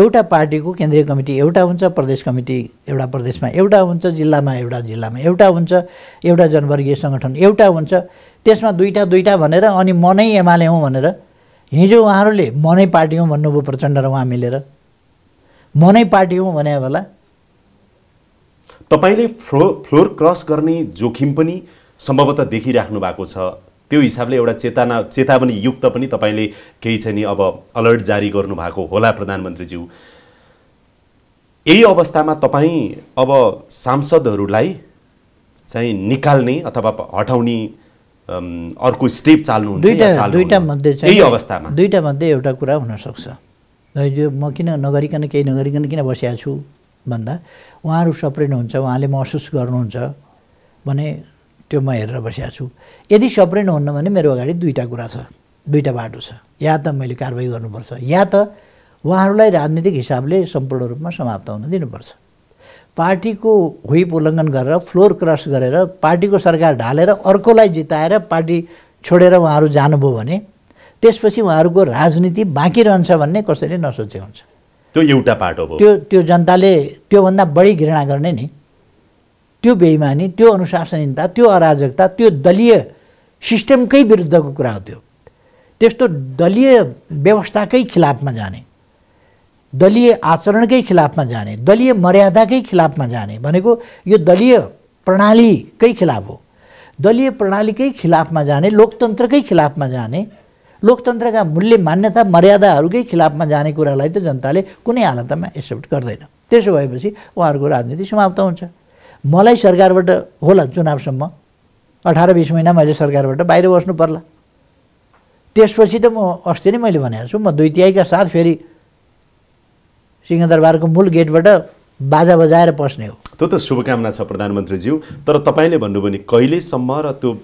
एउटा पार्टीको केन्द्रीय कमिटी एउटा हुन्छ प्रदेश कमिटी एउटा प्रदेशमा एउटा हुन्छ जिल्लामा एउटा जिल्लामा एउटा हुन्छ एउटा जनवर्गीय सङ्गठन एउटा हुन्छ त्यसमा दुईवटा दुईवटा भनेर अनि म नै एमाले हौँ भनेर हिजो उहाँहरूले म नै पार्टी हुँ भन्नुभयो प्रचण्ड र उहाँ मिलेर म नै पार्टी हुँ भने होला तपाईँले फ्लो फ्लोर क्रस गर्ने जोखिम पनि सम्भवतः देखिराख्नु भएको छ त्यो हिसाबले एउटा चेतना चेतावनी युक्त पनि तपाईँले केही छैन अब अलर्ट जारी गर्नुभएको होला प्रधानमन्त्रीज्यू यही अवस्थामा तपाईँ अब सांसदहरूलाई चाहिँ निकाल्ने अथवा हटाउने अर्को स्टेप चाल्नु दुईवटा मध्ये यही अवस्थामा दुईवटा मध्ये एउटा कुरा हुनसक्छ हैजु म किन नगरिकन केही नगरिकन किन बसिहाल्छु छु भन्दा उहाँहरू हुन्छ उहाँले महसुस गर्नुहुन्छ भने त्यो म हेरेर बसिरहेको छु यदि सप्रै हुन्न भने मेरो अगाडि दुईवटा कुरा छ दुईवटा बाटो छ या त मैले कारवाही गर्नुपर्छ या त उहाँहरूलाई राजनीतिक हिसाबले सम्पूर्ण रूपमा समाप्त हुन दिनुपर्छ पार्टीको हुइप उल्लङ्घन गरेर फ्लोर क्रस गरेर पार्टीको सरकार ढालेर अर्कोलाई जिताएर पार्टी छोडेर उहाँहरू जानुभयो भने त्यसपछि उहाँहरूको राजनीति बाँकी रहन्छ भन्ने कसैले नसोचे हुन्छ त्यो एउटा पाटो हो त्यो त्यो जनताले त्योभन्दा बढी घृणा गर्ने नि त्यो बेइमानी त्यो अनुशासनहीनता त्यो अराजकता त्यो दलीय सिस्टमकै विरुद्धको कुरा हो त्यो त्यस्तो दलीय व्यवस्थाकै खिलाफमा जाने दलीय आचरणकै खिलाफमा जाने दलीय मर्यादाकै खिलाफमा जाने भनेको यो दलीय प्रणालीकै खिलाफ हो दलीय प्रणालीकै खिलाफमा जाने लोकतन्त्रकै खिलाफमा जाने लोकतन्त्रका मूल्य मान्यता मर्यादाहरूकै खिलाफमा जाने कुरालाई त जनताले कुनै हालतमा एक्सेप्ट गर्दैन त्यसो भएपछि उहाँहरूको राजनीति समाप्त हुन्छ मलाई सरकारबाट होला चुनावसम्म अठार बिस महिना मैले सरकारबाट बाहिर बस्नु पर्ला त्यसपछि त म अस्ति नै मैले भनेको छु म दुई तिहाईका साथ फेरि सिंहदरबारको मूल गेटबाट बाजा बजाएर पस्ने हो त्यो त शुभकामना छ प्रधानमन्त्रीज्यू तर तपाईँले भन्नुभयो भने कहिलेसम्म र त्यो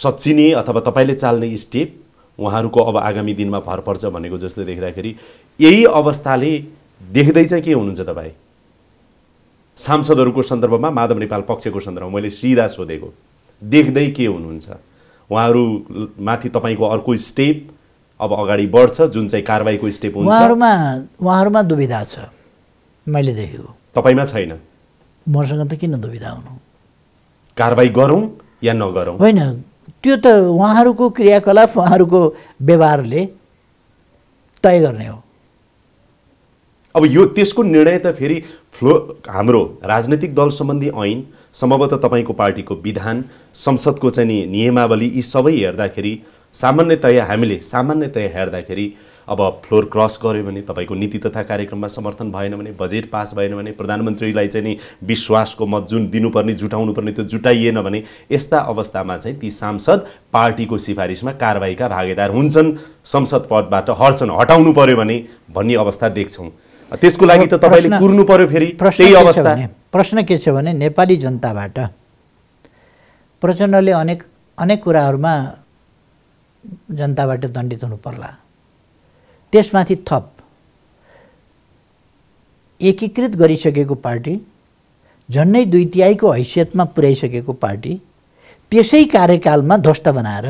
सचिने अथवा तपाईँले चाल्ने स्टेप उहाँहरूको अब आगामी दिनमा भर पर्छ भनेको जस्तो देख्दाखेरि यही अवस्थाले देख्दै चाहिँ के हुनुहुन्छ तपाईँ सांसदहरूको सन्दर्भमा माधव नेपाल पक्षको सन्दर्भमा मैले सिधा सोधेको देख्दै के हुनुहुन्छ उहाँहरूमाथि तपाईँको अर्को स्टेप अब अगाडि बढ्छ जुन चाहिँ कारवाहीको स्टेप हुन्छ उहाँहरूमा उहाँहरूमा दुविधा छ मैले देखेको तपाईँमा छैन मसँग त किन दुविधा हुनु कारवाही गरौँ या नगरौँ होइन त्यो त उहाँहरूको क्रियाकलाप उहाँहरूको व्यवहारले तय गर्ने हो अब यो त्यसको निर्णय त फेरि फ्लो हाम्रो राजनैतिक दल सम्बन्धी ऐन सम्भवतः तपाईँको पार्टीको विधान संसदको चाहिँ नि नियमावली यी सबै हेर्दाखेरि सामान्यतया हामीले सामान्यतया हेर्दाखेरि अब फ्लोर क्रस गऱ्यो भने तपाईँको नीति तथा कार्यक्रममा समर्थन भएन भने बजेट पास भएन भने प्रधानमन्त्रीलाई चाहिँ नि विश्वासको मत जुन दिनुपर्ने जुटाउनुपर्ने त्यो जुटाइएन भने यस्ता अवस्थामा चाहिँ ती सांसद पार्टीको सिफारिसमा कारवाहीका भागीदार हुन्छन् संसद पदबाट हट्छन् हटाउनु पर्यो भने भन्ने अवस्था देख्छौँ त्यसको लागि त तपाईँले कुर्नु पर्यो फेरि त्यही अवस्था प्रश्न के छ भने नेपाली जनताबाट प्रचण्डले अनेक अनेक कुराहरूमा जनताबाट दण्डित हुनु पर्ला त्यसमाथि थप एकीकृत गरिसकेको पार्टी झन्डै दुई तिहाईको हैसियतमा पुर्याइसकेको पार्टी त्यसै कार्यकालमा ध्वस्त बनाएर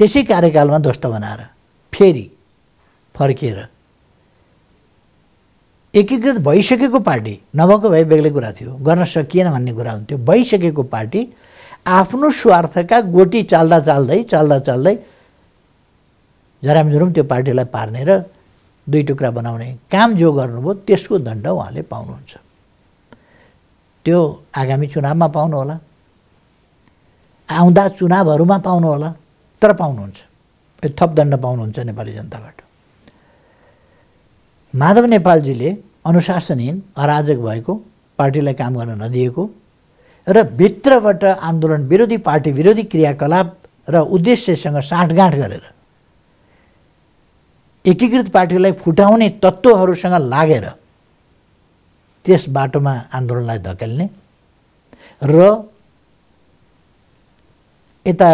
त्यसै कार्यकालमा ध्वस्त बनाएर फेरि फर्किएर एकीकृत भइसकेको पार्टी नभएको भए बेग्लै कुरा थियो गर्न सकिएन भन्ने कुरा हुन्थ्यो भइसकेको पार्टी आफ्नो स्वार्थका गोटी चाल्दा चाल्दै चाल्दा चाल्दै झरामझुरुम त्यो पार्टीलाई पार्ने र दुई टुक्रा बनाउने काम जो गर्नुभयो त्यसको दण्ड उहाँले पाउनुहुन्छ त्यो आगामी चुनावमा पाउनु होला आउँदा चुनावहरूमा होला तर पाउनुहुन्छ थप दण्ड पाउनुहुन्छ नेपाली जनताबाट माधव नेपालजीले अनुशासनहीन अराजक भएको पार्टीलाई काम गर्न नदिएको र भित्रबाट आन्दोलन विरोधी पार्टी विरोधी क्रियाकलाप र उद्देश्यसँग साँठगाँठ गरेर एकीकृत पार्टीलाई फुटाउने तत्त्वहरूसँग लागेर त्यस बाटोमा आन्दोलनलाई धकेल्ने र यता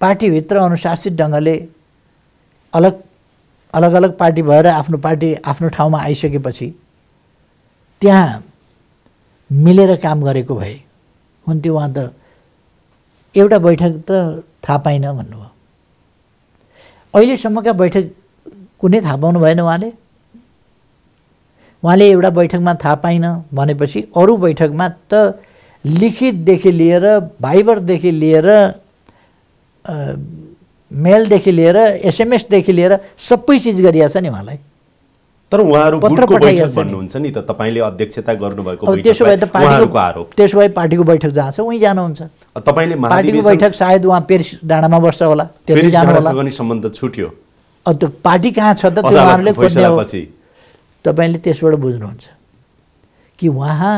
पार्टीभित्र अनुशासित ढङ्गले अलग अलग अलग पार्टी भएर आफ्नो पार्टी आफ्नो ठाउँमा आइसकेपछि त्यहाँ मिलेर काम गरेको भए हुन्थ्यो उहाँ त एउटा बैठक त थाहा पाइन भन्नुभयो अहिलेसम्मका बैठक कुनै थाहा पाउनु भएन उहाँले उहाँले एउटा बैठकमा थाहा पाइनँ भनेपछि अरू बैठकमा त लिखितदेखि लिएर भाइबरदेखि लिएर मेलदेखि लिएर एसएमएसदेखि लिएर सबै चिज गरिएको छ नि उहाँलाई तर उहाँहरू भन्नुहुन्छ नि त तपाईँले अध्यक्षता गर्नुभएको त्यसो भए त पार्टीको आरोप त्यसो भए पार्टीको बैठक जहाँ छ उहीँ जानुहुन्छ तपाईँले पार्टीको बैठक सायद उहाँ पेरिस डाँडामा बस्छ होला त्यति सम्बन्ध छुट्यो त्यो पार्टी कहाँ छ त त्यो उहाँहरूले तपाईँले त्यसबाट बुझ्नुहुन्छ कि उहाँ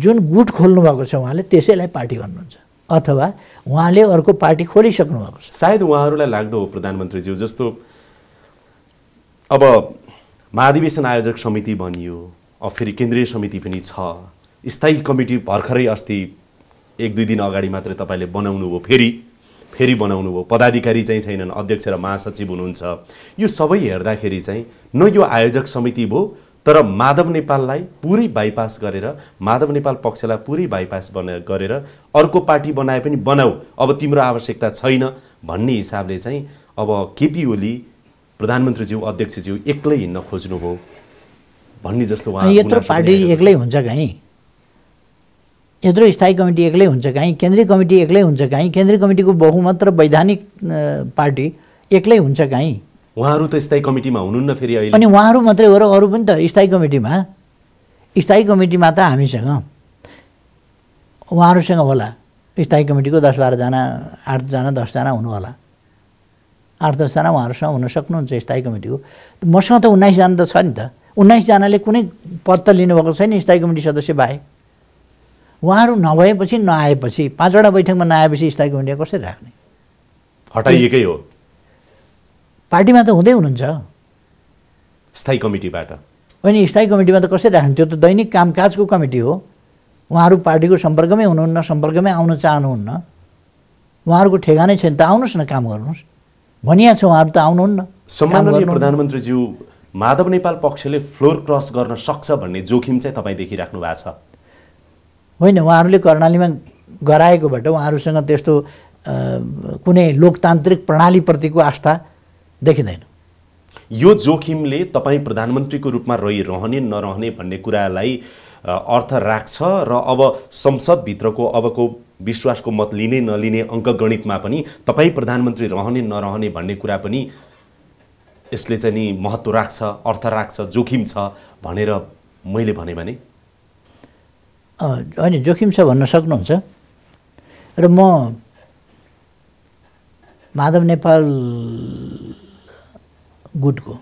जुन गुट खोल्नु भएको छ उहाँले त्यसैलाई पार्टी भन्नुहुन्छ अथवा उहाँले अर्को पार्टी खोलिसक्नु भएको छ सायद उहाँहरूलाई लाग्दो हो प्रधानमन्त्रीज्यू जस्तो अब महाधिवेशन आयोजक समिति बनियो अब फेरि केन्द्रीय समिति पनि छ स्थायी कमिटी भर्खरै अस्ति एक दुई दिन अगाडि मात्रै तपाईँले बनाउनु भयो फेरि फेरि बनाउनु भयो पदाधिकारी चाहिँ छैनन् अध्यक्ष र महासचिव हुनुहुन्छ यो सबै हेर्दाखेरि चाहिँ न यो आयोजक समिति भयो तर माधव नेपाललाई पुरै बाइपास गरेर माधव नेपाल पक्षलाई पुरै बाइपास बना गरेर अर्को पार्टी बनाए पनि बनाऊ अब तिम्रो आवश्यकता छैन भन्ने हिसाबले चाहिँ अब केपी ओली प्रधानमन्त्रीज्यू अध्यक्षज्यू एक्लै हिँड्न खोज्नुभयो भन्ने जस्तो उहाँ यत्रो पार्टी एक्लै हुन्छ कहीँ यत्रो स्थायी कमिटी एक्लै हुन्छ कहीँ केन्द्रीय कमिटी एक्लै हुन्छ कहीँ केन्द्रीय कमिटीको बहुमत र वैधानिक पार्टी एक्लै हुन्छ कहीँ उहाँहरू त स्थायी कमिटीमा हुनुहुन्न फेरि अहिले अनि उहाँहरू मात्रै हो र अरू पनि त स्थायी कमिटीमा स्थायी कमिटीमा त हामीसँग उहाँहरूसँग होला स्थायी कमिटीको दस बाह्रजना आठजना दसजना हुनु होला आठ दसजना उहाँहरूसँग हुन सक्नुहुन्छ स्थायी कमिटीको मसँग त उन्नाइसजना त छ नि त उन्नाइसजनाले कुनै पद त लिनुभएको छैन स्थायी कमिटी सदस्य बाहेक उहाँहरू नभएपछि नआएपछि पाँचवटा बैठकमा नआएपछि स्थायी कमिटीमा कसरी राख्ने हटाइएकै हो पार्टीमा त हुँदै हुनुहुन्छ स्थायी कमिटीबाट होइन स्थायी कमिटीमा त कसरी राख्नु त्यो त दैनिक कामकाजको कमिटी हो उहाँहरू पार्टीको सम्पर्कमै हुनुहुन्न सम्पर्कमै आउन चाहनुहुन्न उहाँहरूको ठेगानै छैन त आउनुहोस् न काम गर्नुहोस् भनिया छ उहाँहरू त आउनुहुन्न प्रधानमन्त्रीज्यू माधव नेपाल पक्षले फ्लोर क्रस गर्न सक्छ भन्ने जोखिम चाहिँ तपाईँ देखिराख्नु भएको छ होइन उहाँहरूले कर्णालीमा गराएकोबाट उहाँहरूसँग त्यस्तो कुनै लोकतान्त्रिक प्रणालीप्रतिको आस्था देखिँदैन यो जोखिमले तपाईँ प्रधानमन्त्रीको रूपमा रहिरहने नरहने भन्ने कुरालाई अर्थ राख्छ र अब संसदभित्रको अबको विश्वासको मत लिने नलिने अङ्कगणितमा पनि तपाईँ प्रधानमन्त्री रहने नरहने भन्ने कुरा पनि यसले चाहिँ नि महत्त्व राख्छ अर्थ राख्छ जोखिम छ भनेर मैले भने भने होइन जोखिम छ भन्न सक्नुहुन्छ र म माधव नेपाल गुडको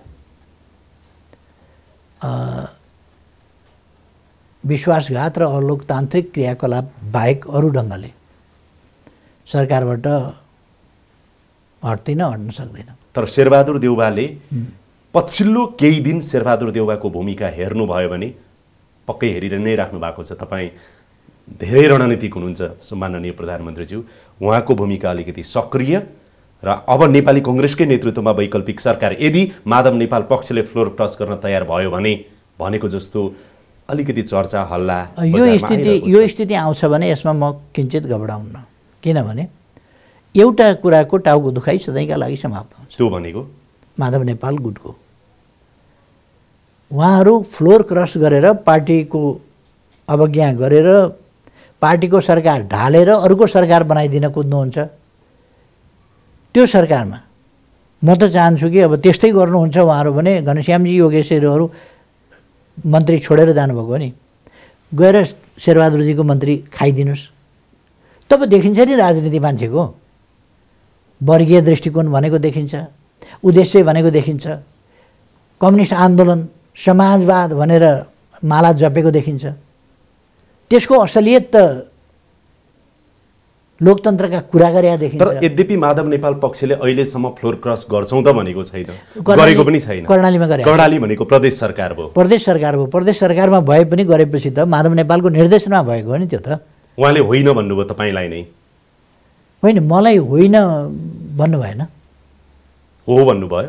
विश्वासघात र अलोकतान्त्रिक क्रियाकलाप बाहेक अरू ढङ्गले सरकारबाट हट्दिन हट्न सक्दैन तर शेरबहादुर देउबाले पछिल्लो केही दिन शेरबहादुर देउबाको भूमिका हेर्नुभयो भने पक्कै हेरेर नै राख्नु भएको छ तपाईँ धेरै रणनीतिक हुनुहुन्छ सम्माननीय प्रधानमन्त्रीज्यू उहाँको भूमिका अलिकति सक्रिय र अब नेपाली कङ्ग्रेसकै नेतृत्वमा वैकल्पिक सरकार यदि माधव नेपाल पक्षले फ्लोर टच गर्न तयार भयो भने भनेको जस्तो अलिकति चर्चा हल्ला यो स्थिति यो स्थिति आउँछ भने यसमा म किन्चित घबडाउन्न किनभने एउटा कुराको टाउको दुखाइ सधैँका लागि समाप्त हुन्छ त्यो भनेको माधव नेपाल गुटको उहाँहरू फ्लोर क्रस गरेर पार्टीको अवज्ञा गरेर पार्टीको सरकार ढालेर अर्को सरकार बनाइदिन कुद्नुहुन्छ त्यो सरकारमा म त चाहन्छु कि अब त्यस्तै गर्नुहुन्छ उहाँहरू भने घनश्यामजी योगेश्वरहरू मन्त्री छोडेर जानुभएको नि गएर शेरबहादुरजीको मन्त्री खाइदिनुहोस् तब देखिन्छ नि राजनीति मान्छेको वर्गीय दृष्टिकोण भनेको देखिन्छ उद्देश्य भनेको देखिन्छ कम्युनिस्ट आन्दोलन समाजवाद भनेर माला जपेको देखिन्छ त्यसको असलियत त लोकतन्त्रका कुरा गरे तर यद्यपि माधव नेपाल पक्षले अहिलेसम्म फ्लोर क्रस गर्छौँ त भनेको छैन गरेको पनि छैन कर्णालीमा गरे कर्णाली भनेको प्रदेश सरकार भयो प्रदेश सरकार भयो प्रदेश सरकारमा भए पनि गरेपछि त माधव नेपालको निर्देशनमा भएको हो नि त्यो त उहाँले होइन भन्नुभयो तपाईँलाई नै होइन मलाई होइन भन्नु भएन हो भन्नुभयो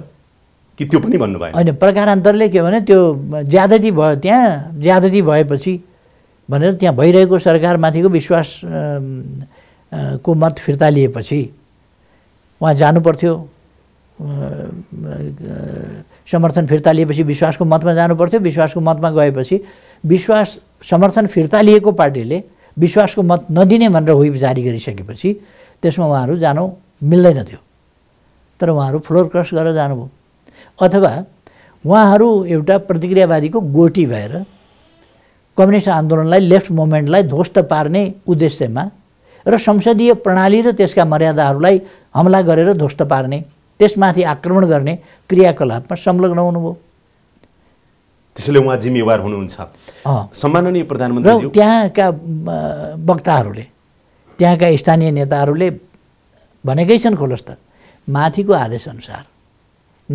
कि त्यो पनि भन्नु भएन होइन प्रकारान्तरले के भने त्यो ज्यादती भयो त्यहाँ ज्यादती भएपछि भनेर त्यहाँ भइरहेको सरकारमाथिको विश्वास को मत फिर्ता लिएपछि उहाँ जानुपर्थ्यो समर्थन फिर्ता लिएपछि विश्वासको मतमा जानुपर्थ्यो विश्वासको मतमा गएपछि विश्वास समर्थन फिर्ता लिएको पार्टीले विश्वासको मत नदिने भनेर विप जारी गरिसकेपछि त्यसमा उहाँहरू जानु मिल्दैन थियो तर उहाँहरू फ्लोर क्रस गरेर जानुभयो अथवा उहाँहरू एउटा प्रतिक्रियावादीको गोटी भएर कम्युनिस्ट आन्दोलनलाई लेफ्ट मुभमेन्टलाई ध्वस्त पार्ने उद्देश्यमा र संसदीय प्रणाली र त्यसका मर्यादाहरूलाई हमला गरेर ध्वस्त पार्ने त्यसमाथि आक्रमण गर्ने क्रियाकलापमा संलग्न हुनुभयो त्यसैले उहाँ जिम्मेवार हुनुहुन्छ सम्माननीय प्रधानमन्त्री त्यहाँका वक्ताहरूले त्यहाँका स्थानीय नेताहरूले भनेकै छन् खोलोस् त माथिको आदेशअनुसार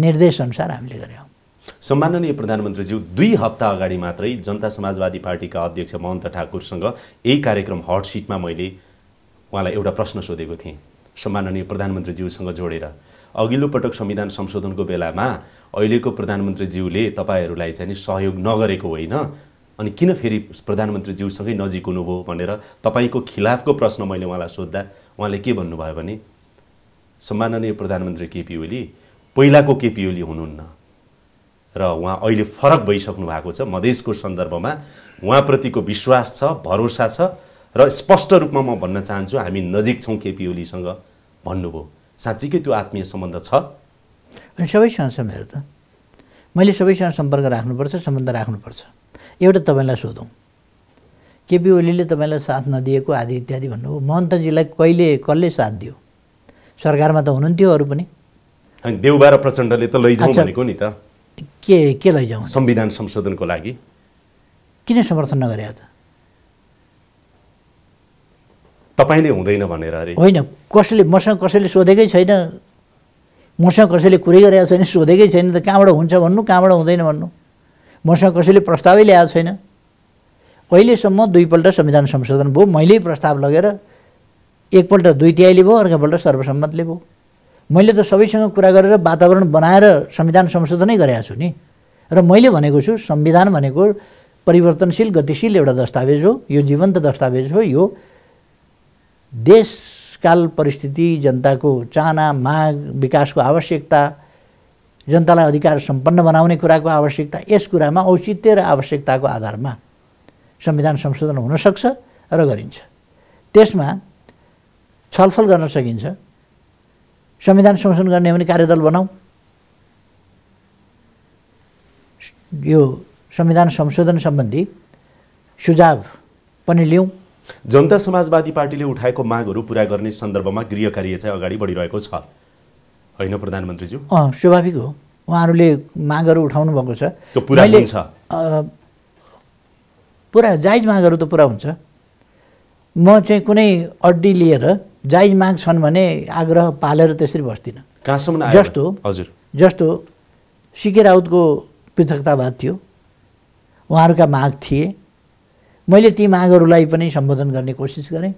निर्देशअनुसार हामीले गऱ्यौँ सम्माननीय प्रधानमन्त्रीज्यू दुई हप्ता अगाडि मात्रै जनता समाजवादी पार्टीका अध्यक्ष महन्त ठाकुरसँग यही कार्यक्रम हट सिटमा मैले उहाँलाई एउटा प्रश्न सोधेको थिएँ सम्माननीय प्रधानमन्त्रीज्यूसँग जोडेर अघिल्लो पटक संविधान संशोधनको बेलामा अहिलेको प्रधानमन्त्रीज्यूले तपाईँहरूलाई चाहिँ सहयोग नगरेको होइन अनि किन फेरि प्रधानमन्त्रीज्यूसँगै नजिक हुनुभयो भनेर तपाईँको खिलाफको प्रश्न मैले उहाँलाई सोद्धा उहाँले के भन्नुभयो भने सम्माननीय प्रधानमन्त्री केपी ओली पहिलाको केपी ओली हुनुहुन्न र उहाँ अहिले फरक भइसक्नु भएको छ मधेसको सन्दर्भमा उहाँप्रतिको विश्वास छ भरोसा छ र स्पष्ट रूपमा म भन्न चाहन्छु हामी नजिक छौँ केपी ओलीसँग भन्नुभयो साँच्चीकै त्यो आत्मीय सम्बन्ध छ अनि सबैसँग छ मेरो त मैले सबैसँग सम्पर्क राख्नुपर्छ सम्बन्ध राख्नुपर्छ एउटा तपाईँलाई सोधौँ केपी ओलीले तपाईँलाई साथ नदिएको आदि इत्यादि भन्नुभयो महन्तजीलाई कहिले कसले साथ दियो सरकारमा त हुनुहुन्थ्यो अरू पनि देउबार प्रचण्डले त लैजाउँ भनेको नि त के के लैजाउँ संविधान संशोधनको लागि किन समर्थन नगरे त तपाईँले हुँदैन भनेर अरे होइन कसैले मसँग कसैले सोधेकै छैन मसँग कसैले कुरै गरेको छैन सोधेकै छैन त कहाँबाट हुन्छ भन्नु कहाँबाट हुँदैन भन्नु मसँग कसैले प्रस्तावै ल्याएको छैन अहिलेसम्म दुईपल्ट संविधान संशोधन भयो मैले प्रस्ताव लगेर एकपल्ट दुई तिहाईले भयो अर्कोपल्ट सर्वसम्मतले भयो मैले त सबैसँग कुरा गरेर वातावरण बनाएर संविधान संशोधनै गरेको छु नि र मैले भनेको छु संविधान भनेको परिवर्तनशील गतिशील एउटा दस्तावेज हो यो जीवन्त दस्तावेज हो यो देशकाल परिस्थिति जनताको चाहना माग विकासको आवश्यकता जनतालाई अधिकार सम्पन्न बनाउने कुराको आवश्यकता यस कुरामा औचित्य र आवश्यकताको आधारमा संविधान संशोधन हुनसक्छ र गरिन्छ त्यसमा छलफल गर्न सकिन्छ संविधान संशोधन गर्ने हो भने कार्यदल बनाऊ यो संविधान संशोधन सम्बन्धी सुझाव पनि लिउँ जनता समाजवादी पार्टीले उठाएको मागहरू पुरा गर्ने सन्दर्भमा गृह कार्य चाहिँ अगाडि बढिरहेको छ होइन प्रधानमन्त्रीज्यू अँ स्वाभाविक हो उहाँहरूले मागहरू उठाउनु भएको छ पुरा हुन्छ पुरा जायज मागहरू त पुरा हुन्छ म चाहिँ कुनै अड्डी लिएर जायज माग छन् भने आग्रह पालेर त्यसरी बस्दिनँ कहाँसम्म जस्तो हजुर जस्तो सिके राउतको पृथकतावाद थियो उहाँहरूका माग थिए मैले ती मागहरूलाई पनि सम्बोधन गर्ने कोसिस गरेँ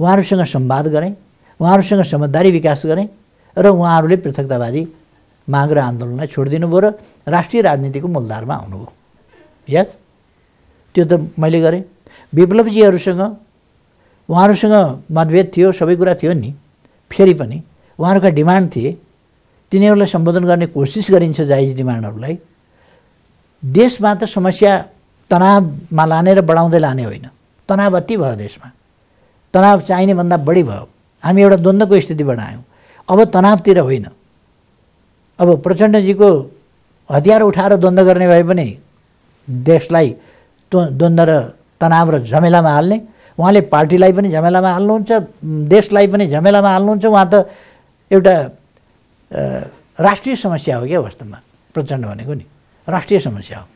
उहाँहरूसँग सम्वाद गरेँ उहाँहरूसँग समझदारी विकास गरेँ र उहाँहरूले पृथकतावादी माग र आन्दोलनलाई छोडिदिनुभयो र राष्ट्रिय राजनीतिको मूलधारमा आउनुभयो यस त्यो त मैले गरेँ विप्लवजीहरूसँग उहाँहरूसँग मतभेद थियो सबै कुरा थियो नि फेरि पनि उहाँहरूका डिमान्ड थिए तिनीहरूलाई सम्बोधन गर्ने कोसिस गरिन्छ जायज डिमान्डहरूलाई देशमा त समस्या तनावमा लाने र बढाउँदै लाने होइन तनाव अति भयो देशमा तनाव चाहिने भन्दा बढी भयो हामी एउटा द्वन्द्वको स्थितिबाट आयौँ अब तनावतिर होइन अब प्रचण्डजीको हतियार उठाएर द्वन्द्व गर्ने भए पनि देशलाई द्वन्द्व र तनाव र झमेलामा हाल्ने उहाँले पार्टीलाई पनि झमेलामा हाल्नुहुन्छ देशलाई पनि झमेलामा हाल्नुहुन्छ उहाँ त एउटा राष्ट्रिय समस्या हो क्या वास्तवमा प्रचण्ड भनेको नि राष्ट्रिय समस्या हो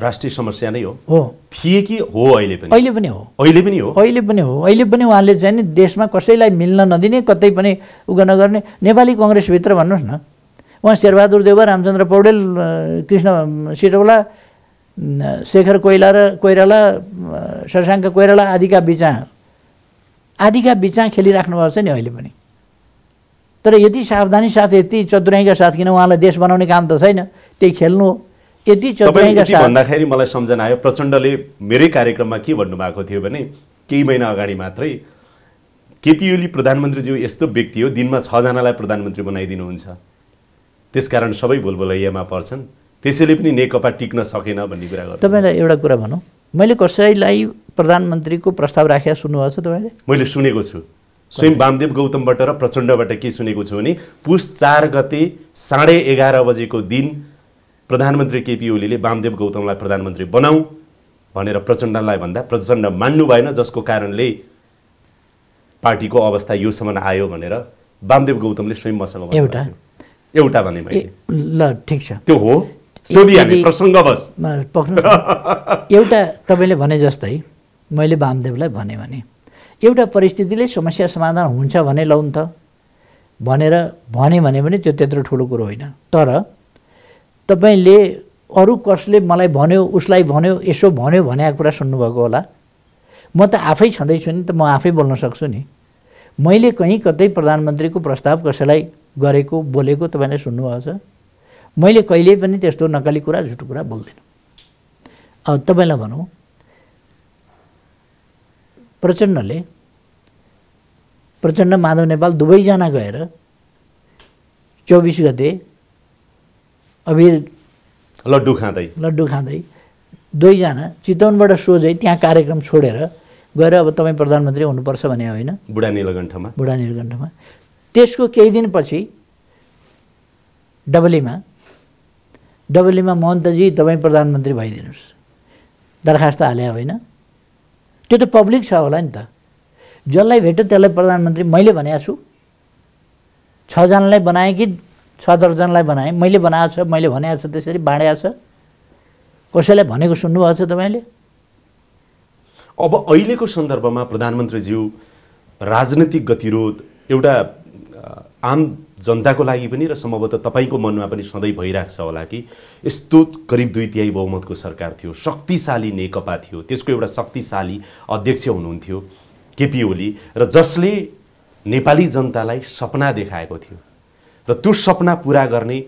राष्ट्रिय समस्या नै हो हो थिए कि हो अहिले पनि अहिले पनि हो अहिले पनि हो अहिले पनि हो अहिले पनि उहाँले चाहिँ नि देशमा कसैलाई मिल्न नदिने कतै पनि उग नगर्ने नेपाली कङ्ग्रेसभित्र भन्नुहोस् न उहाँ शेरबहादुर देव रामचन्द्र पौडेल कृष्ण सिटौला शेखर कोइला र कोइराला शशाङ्क कोइराला आदिका बिचा आदिका बिचा भएको छ नि अहिले पनि तर यति सावधानी साथ यति चतुराइका साथ किन उहाँलाई देश बनाउने काम त छैन त्यही खेल्नु हो यदि भन्दाखेरि मलाई सम्झना आयो प्रचण्डले मेरै कार्यक्रममा के भन्नुभएको थियो भने केही महिना अगाडि मात्रै केपी ओली प्रधानमन्त्रीज्यू यस्तो व्यक्ति हो दिनमा छजनालाई प्रधानमन्त्री बनाइदिनुहुन्छ त्यसकारण सबै भुलभुलैयामा पर्छन् त्यसैले पनि नेकपा टिक्न सकेन भन्ने कुरा गर्छ तपाईँलाई एउटा कुरा भनौँ मैले कसैलाई प्रधानमन्त्रीको प्रस्ताव राखेर सुन्नुभएको छ तपाईँले मैले सुनेको छु स्वयं वामदेव गौतमबाट र प्रचण्डबाट के सुनेको छु भने पुस चार गते साढे एघार बजेको दिन प्रधानमन्त्री केपी ओलीले वामदेव गौतमलाई प्रधानमन्त्री बनाऊ भनेर प्रचण्डलाई भन्दा प्रचण्ड मान्नु भएन जसको कारणले पार्टीको अवस्था योसम्म आयो भनेर वामदेव गौतमले स्वयं मसँग एउटा एउटा भने मैले ल ठिक छ त्यो हो एउटा तपाईँले भने जस्तै मैले वामदेवलाई भने भने एउटा परिस्थितिले समस्या समाधान हुन्छ भने लौन त भनेर भने भने त्यो त्यत्रो ठुलो कुरो होइन तर तपाईँले अरू कसले मलाई भन्यो उसलाई भन्यो यसो भन्यो भनेको कुरा सुन्नुभएको होला म त आफै छँदैछु नि त म आफै बोल्न सक्छु नि मैले कहीँ कतै प्रधानमन्त्रीको प्रस्ताव कसैलाई गरेको बोलेको तपाईँले सुन्नुभएको छ मैले कहिले पनि त्यस्तो नकली कुरा झुटो कुरा बोल्दिनँ अब तपाईँलाई भनौँ प्रचण्डले प्रचण्ड माधव नेपाल दुवैजना गएर चौबिस गते अबिर लड्डु खाँदै लड्डु खाँदै दुईजना चितवनबाट सोझै त्यहाँ कार्यक्रम छोडेर गएर अब तपाईँ प्रधानमन्त्री हुनुपर्छ भने होइन बुढा निलकण्ठमा बुढा निलकण्ठमा त्यसको केही दिनपछि डबलीमा डबलीमा महन्तजी तपाईँ प्रधानमन्त्री भइदिनुहोस् दरखास्त हाले होइन त्यो त पब्लिक छ होला नि त जसलाई भेट्यो त्यसलाई प्रधानमन्त्री मैले भनेको छु छजनालाई बनाएँ कि छ दर्जनलाई बनाएँ मैले बनाएको छ मैले भनेको छ त्यसरी बाँडेको छ कसैलाई भनेको सुन्नुभएको छ तपाईँले अब अहिलेको सन्दर्भमा प्रधानमन्त्रीज्यू राजनैतिक गतिरोध एउटा आम जनताको लागि पनि र सम्भवतः तपाईँको मनमा पनि सधैँ भइरहेको छ होला कि यस्तो करिब दुई तिहाई बहुमतको सरकार थियो शक्तिशाली नेकपा थियो त्यसको एउटा शक्तिशाली अध्यक्ष हुनुहुन्थ्यो केपी ओली र जसले नेपाली जनतालाई सपना देखाएको थियो र त्यो सपना पुरा गर्ने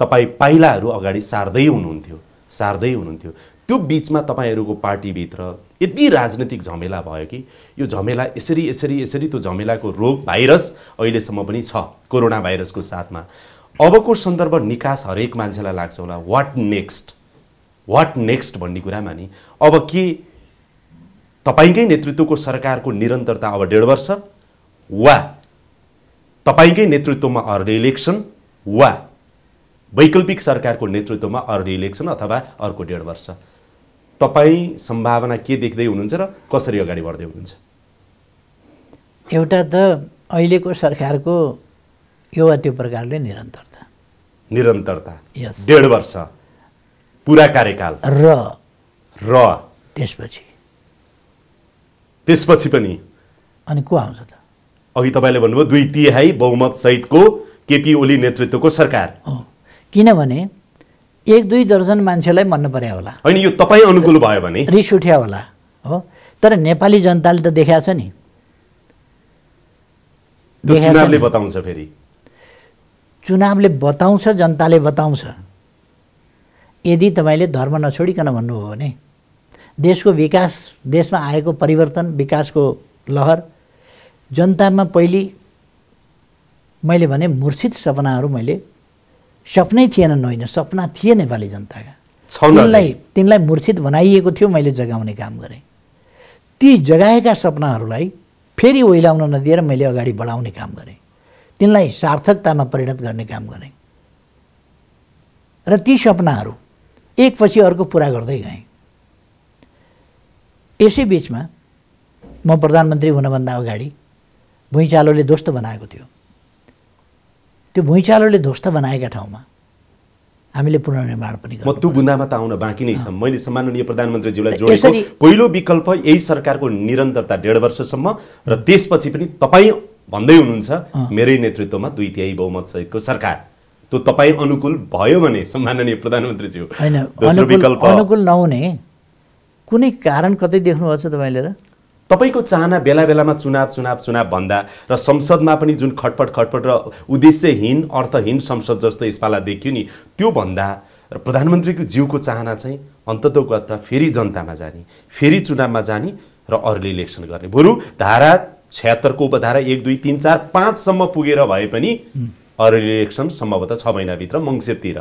तपाईँ पाइलाहरू अगाडि सार्दै हुनुहुन्थ्यो सार्दै हुनुहुन्थ्यो त्यो बिचमा तपाईँहरूको पार्टीभित्र यति राजनीतिक झमेला भयो कि यो झमेला यसरी यसरी यसरी त्यो झमेलाको रोग भाइरस अहिलेसम्म पनि छ कोरोना भाइरसको साथमा अबको सन्दर्भ निकास हरेक मान्छेलाई लाग्छ होला वाट नेक्स्ट वाट नेक्स्ट भन्ने कुरामा नि अब के तपाईँकै नेतृत्वको सरकारको निरन्तरता अब डेढ वर्ष वा तपाईँकै नेतृत्वमा अर्को इलेक्सन वा वैकल्पिक सरकारको नेतृत्वमा अर्को इलेक्सन अथवा अर्को डेढ वर्ष तपाईँ सम्भावना के देख्दै हुनुहुन्छ र कसरी अगाडि बढ्दै हुनुहुन्छ एउटा त अहिलेको सरकारको यो वा त्यो प्रकारले निरन्तरता निरन्तरता यस डेढ वर्ष पुरा कार्यकाल र र त्यसपछि त्यसपछि पनि अनि को आउँछ त अघि तपाईँले भन्नुभयो दुई तिहाई बहुमत सहितको केपी ओली नेतृत्वको सरकार किनभने एक दुई दर्जन मान्छेलाई मन पर्या होला होइन यो तपाईँ अनुकूल भयो भने रिस उठ्या होला हो तर नेपाली जनताले त देखाएको छ नि चुनावले बताउँछ फेरि चुनावले बताउँछ जनताले बताउँछ यदि तपाईँले धर्म नछोडिकन भन्नुभयो भने देशको विकास देशमा आएको परिवर्तन विकासको लहर जनतामा पहिले मैले भने मूर्छित सपनाहरू मैले सपनै थिएन होइन सपना थिए नेपाली जनताका तिनलाई तिनलाई मूर्छित बनाइएको थियो मैले जगाउने काम गरेँ ती जगाएका सपनाहरूलाई फेरि ओइलाउन नदिएर मैले अगाडि बढाउने काम गरेँ तिनलाई सार्थकतामा परिणत गर्ने काम गरेँ र ती सपनाहरू एकपछि अर्को पुरा गर्दै गएँ यसै बिचमा म प्रधानमन्त्री हुनभन्दा अगाडि भुइँचालोले ध्वस्त बनाएको थियो त्यो भुइँचालोले ध्वस्त बनाएका ठाउँमा हामीले पुनर्निर्माण पनि म त्यो बुन्दामा त आउन बाँकी नै छ मैले सम्माननीय प्रधानमन्त्रीज्यूलाई जोडेको पहिलो विकल्प यही सरकारको निरन्तरता डेढ वर्षसम्म र त्यसपछि पनि तपाईँ भन्दै हुनुहुन्छ मेरै नेतृत्वमा दुई तिहाई बहुमत सहितको सरकार त्यो तपाईँ अनुकूल भयो भने सम्माननीय प्रधानमन्त्रीज्यू होइन अनुकूल नहुने कुनै कारण कतै देख्नुभएको छ तपाईँले र तपाईँको चाहना बेला बेलामा चुनाव चुनाव चुनाव भन्दा र संसदमा पनि जुन खटपट खटपट र उद्देश्यहीन अर्थहीन संसद जस्तो यसपाला देखियो नि त्यो भन्दा र प्रधानमन्त्रीको जिउको चाहना चाहिँ गत फेरि जनतामा जाने फेरि चुनावमा जाने र अर्ली इलेक्सन गर्ने बरु धारा छ्यात्तरको उपधारा एक दुई तिन चार पाँचसम्म पुगेर भए पनि अर्ली इलेक्सन सम्भवतः छ महिनाभित्र मङ्सिरतिर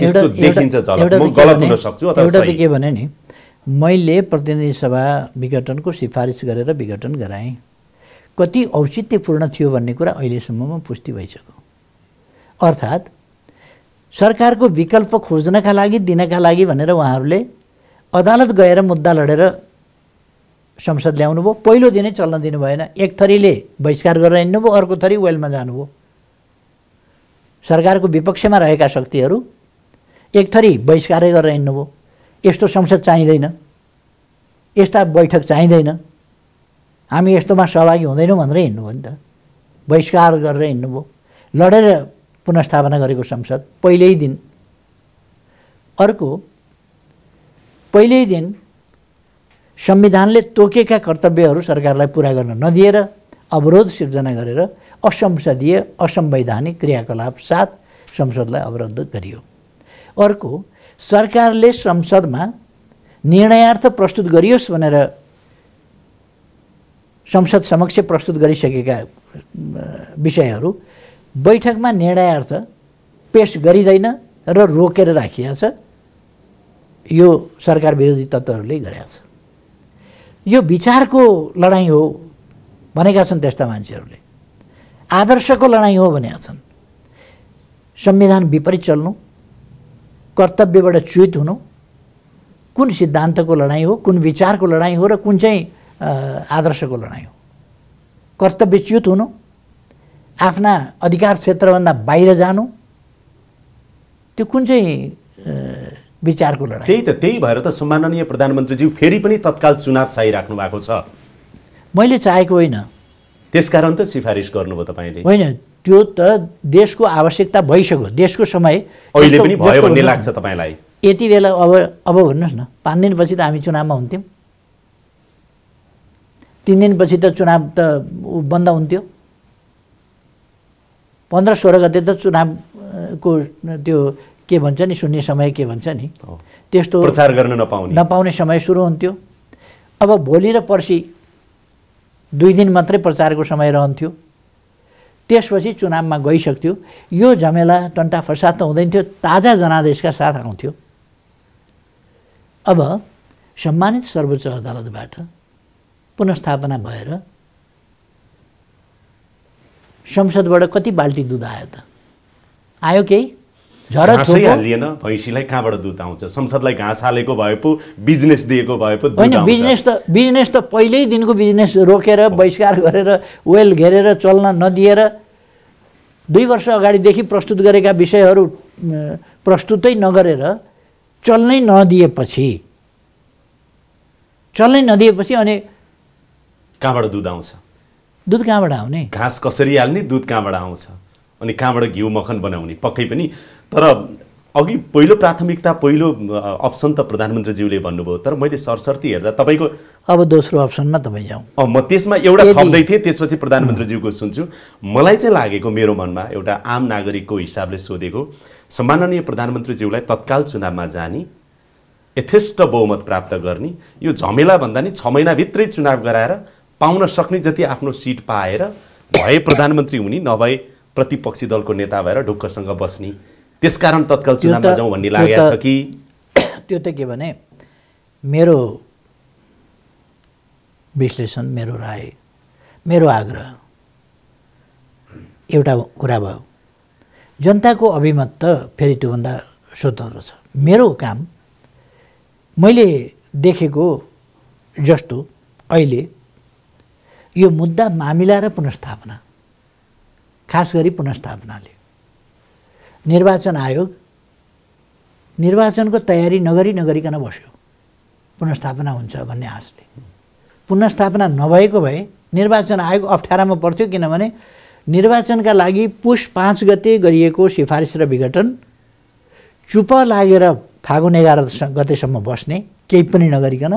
देखिन्छ गलत हुन सक्छु अथवा के भने नि मैले प्रतिनिधि सभा विघटनको सिफारिस गरेर विघटन गराएँ कति औचित्यपूर्ण थियो भन्ने कुरा अहिलेसम्ममा पुष्टि भइसक्यो अर्थात् सरकारको विकल्प खोज्नका लागि दिनका लागि भनेर उहाँहरूले अदालत गएर मुद्दा लडेर संसद ल्याउनुभयो पहिलो दिनै चल्न दिनु भएन एक थरीले बहिष्कार गरेर हिँड्नुभयो अर्को थरी वेलमा जानुभयो सरकारको विपक्षमा रहेका शक्तिहरू एक थरी बहिष्कारै गरेर हिँड्नुभयो यस्तो संसद चाहिँदैन यस्ता बैठक चाहिँदैन हामी यस्तोमा सहभागी हुँदैनौँ भनेर हिँड्नुभयो नि त बहिष्कार गरेर हिँड्नुभयो लडेर पुनस्थापना गरेको संसद पहिल्यै दिन अर्को पहिल्यै दिन संविधानले तोकेका कर्तव्यहरू सरकारलाई पुरा गर्न नदिएर अवरोध सिर्जना गरेर असंसदीय असंवैधानिक क्रियाकलाप साथ संसदलाई अवरोध गरियो अर्को सरकारले संसदमा निर्णयार्थ प्रस्तुत गरियोस् भनेर संसद समक्ष प्रस्तुत गरिसकेका विषयहरू बैठकमा निर्णयार्थ पेस गरिँदैन र रोकेर राखिएको छ यो सरकार विरोधी तत्त्वहरूले गरेका छ यो विचारको लडाइँ हो भनेका छन् त्यस्ता मान्छेहरूले आदर्शको लडाइँ हो भनेका छन् संविधान विपरीत चल्नु कर्तव्यबाट च्युत हुनु कुन सिद्धान्तको लडाइँ हो कुन विचारको लडाइँ हो र कुन चाहिँ आदर्शको लडाइँ हो कर्तव्यच्युत हुनु आफ्ना अधिकार क्षेत्रभन्दा बाहिर जानु त्यो कुन चाहिँ विचारको लडाइँ त्यही त त्यही भएर त सम्माननीय प्रधानमन्त्रीज्यू फेरि पनि तत्काल चुनाव चाहिराख्नु भएको छ मैले चाहेको होइन त्यसकारण त सिफारिस गर्नुभयो तपाईँले होइन त्यो त देशको आवश्यकता भइसक्यो देशको समय अहिले पनि भयो भन्ने लाग्छ तपाईँलाई यति बेला अब अब भन्नुहोस् न पाँच दिनपछि त हामी चुनावमा हुन्थ्यौँ तिन दिनपछि त चुनाव त बन्द हुन्थ्यो पन्ध्र सोह्र गते त चुनावको त्यो के भन्छ नि सुन्ने समय के भन्छ नि त्यस्तो प्रचार गर्न नपाउने नपाउने समय सुरु हुन्थ्यो अब भोलि र पर्सि दुई दिन मात्रै प्रचारको समय रहन्थ्यो त्यसपछि चुनावमा गइसक्थ्यो यो झमेला टन्टा फसाद त हुँदैन थियो ताजा जनादेशका साथ आउँथ्यो अब सम्मानित सर्वोच्च अदालतबाट पुनस्थापना भएर संसदबाट कति बाल्टी दुध आयो त आयो केही भैँसीलाई कहाँबाट दुध आउँछ संसदलाई घाँस हालेको भए पो बिजनेस दिएको भए पो होइन बिजनेस त बिजनेस त पहिल्यै दिनको बिजनेस रोकेर बहिष्कार गरेर वेल घेरेर चल्न नदिएर दुई वर्ष अगाडिदेखि प्रस्तुत गरेका विषयहरू प्रस्तुतै नगरेर चल्नै नदिएपछि चल्नै नदिएपछि अनि कहाँबाट दुध आउँछ दुध कहाँबाट आउने घाँस कसरी हाल्ने दुध कहाँबाट आउँछ अनि कहाँबाट घिउ मखन बनाउने पक्कै पनि तर अघि पहिलो प्राथमिकता पहिलो अप्सन त प्रधानमन्त्रीज्यूले भन्नुभयो तर मैले सरसर्ती हेर्दा तपाईँको अब दोस्रो अप्सनमा तपाईँ जाउँ म त्यसमा एउटा थप्दै थिएँ त्यसपछि प्रधानमन्त्रीज्यूको सुन्छु मलाई चाहिँ लागेको मेरो मनमा एउटा आम नागरिकको हिसाबले सोधेको सम्माननीय प्रधानमन्त्रीज्यूलाई तत्काल चुनावमा जाने यथेष्ट बहुमत प्राप्त गर्ने यो झमेला भन्दा नि छ महिनाभित्रै चुनाव गराएर पाउन सक्ने जति आफ्नो सिट पाएर भए प्रधानमन्त्री हुने नभए प्रतिपक्षी दलको नेता भएर ढुक्कसँग बस्ने कारण तत्काल चुनावमा जाउँ भन्ने लागेको छ कि त्यो त के भने मेरो विश्लेषण मेरो राय मेरो आग्रह एउटा कुरा भयो जनताको अभिमत त फेरि त्योभन्दा स्वतन्त्र छ मेरो काम मैले देखेको जस्तो अहिले यो मुद्दा मामिला र पुनस्थापना खास गरी पुनस्थापनाले निर्वाचन आयोग निर्वाचनको तयारी नगरी नगरिकन बस्यो पुनस्थापना हुन्छ भन्ने आशले पुनस्थापना नभएको भए निर्वाचन आयोग अप्ठ्यारामा पर्थ्यो किनभने निर्वाचनका लागि पुष पाँच गते गरिएको सिफारिस र विघटन चुप लागेर फागुन एघार गतेसम्म बस्ने केही पनि नगरिकन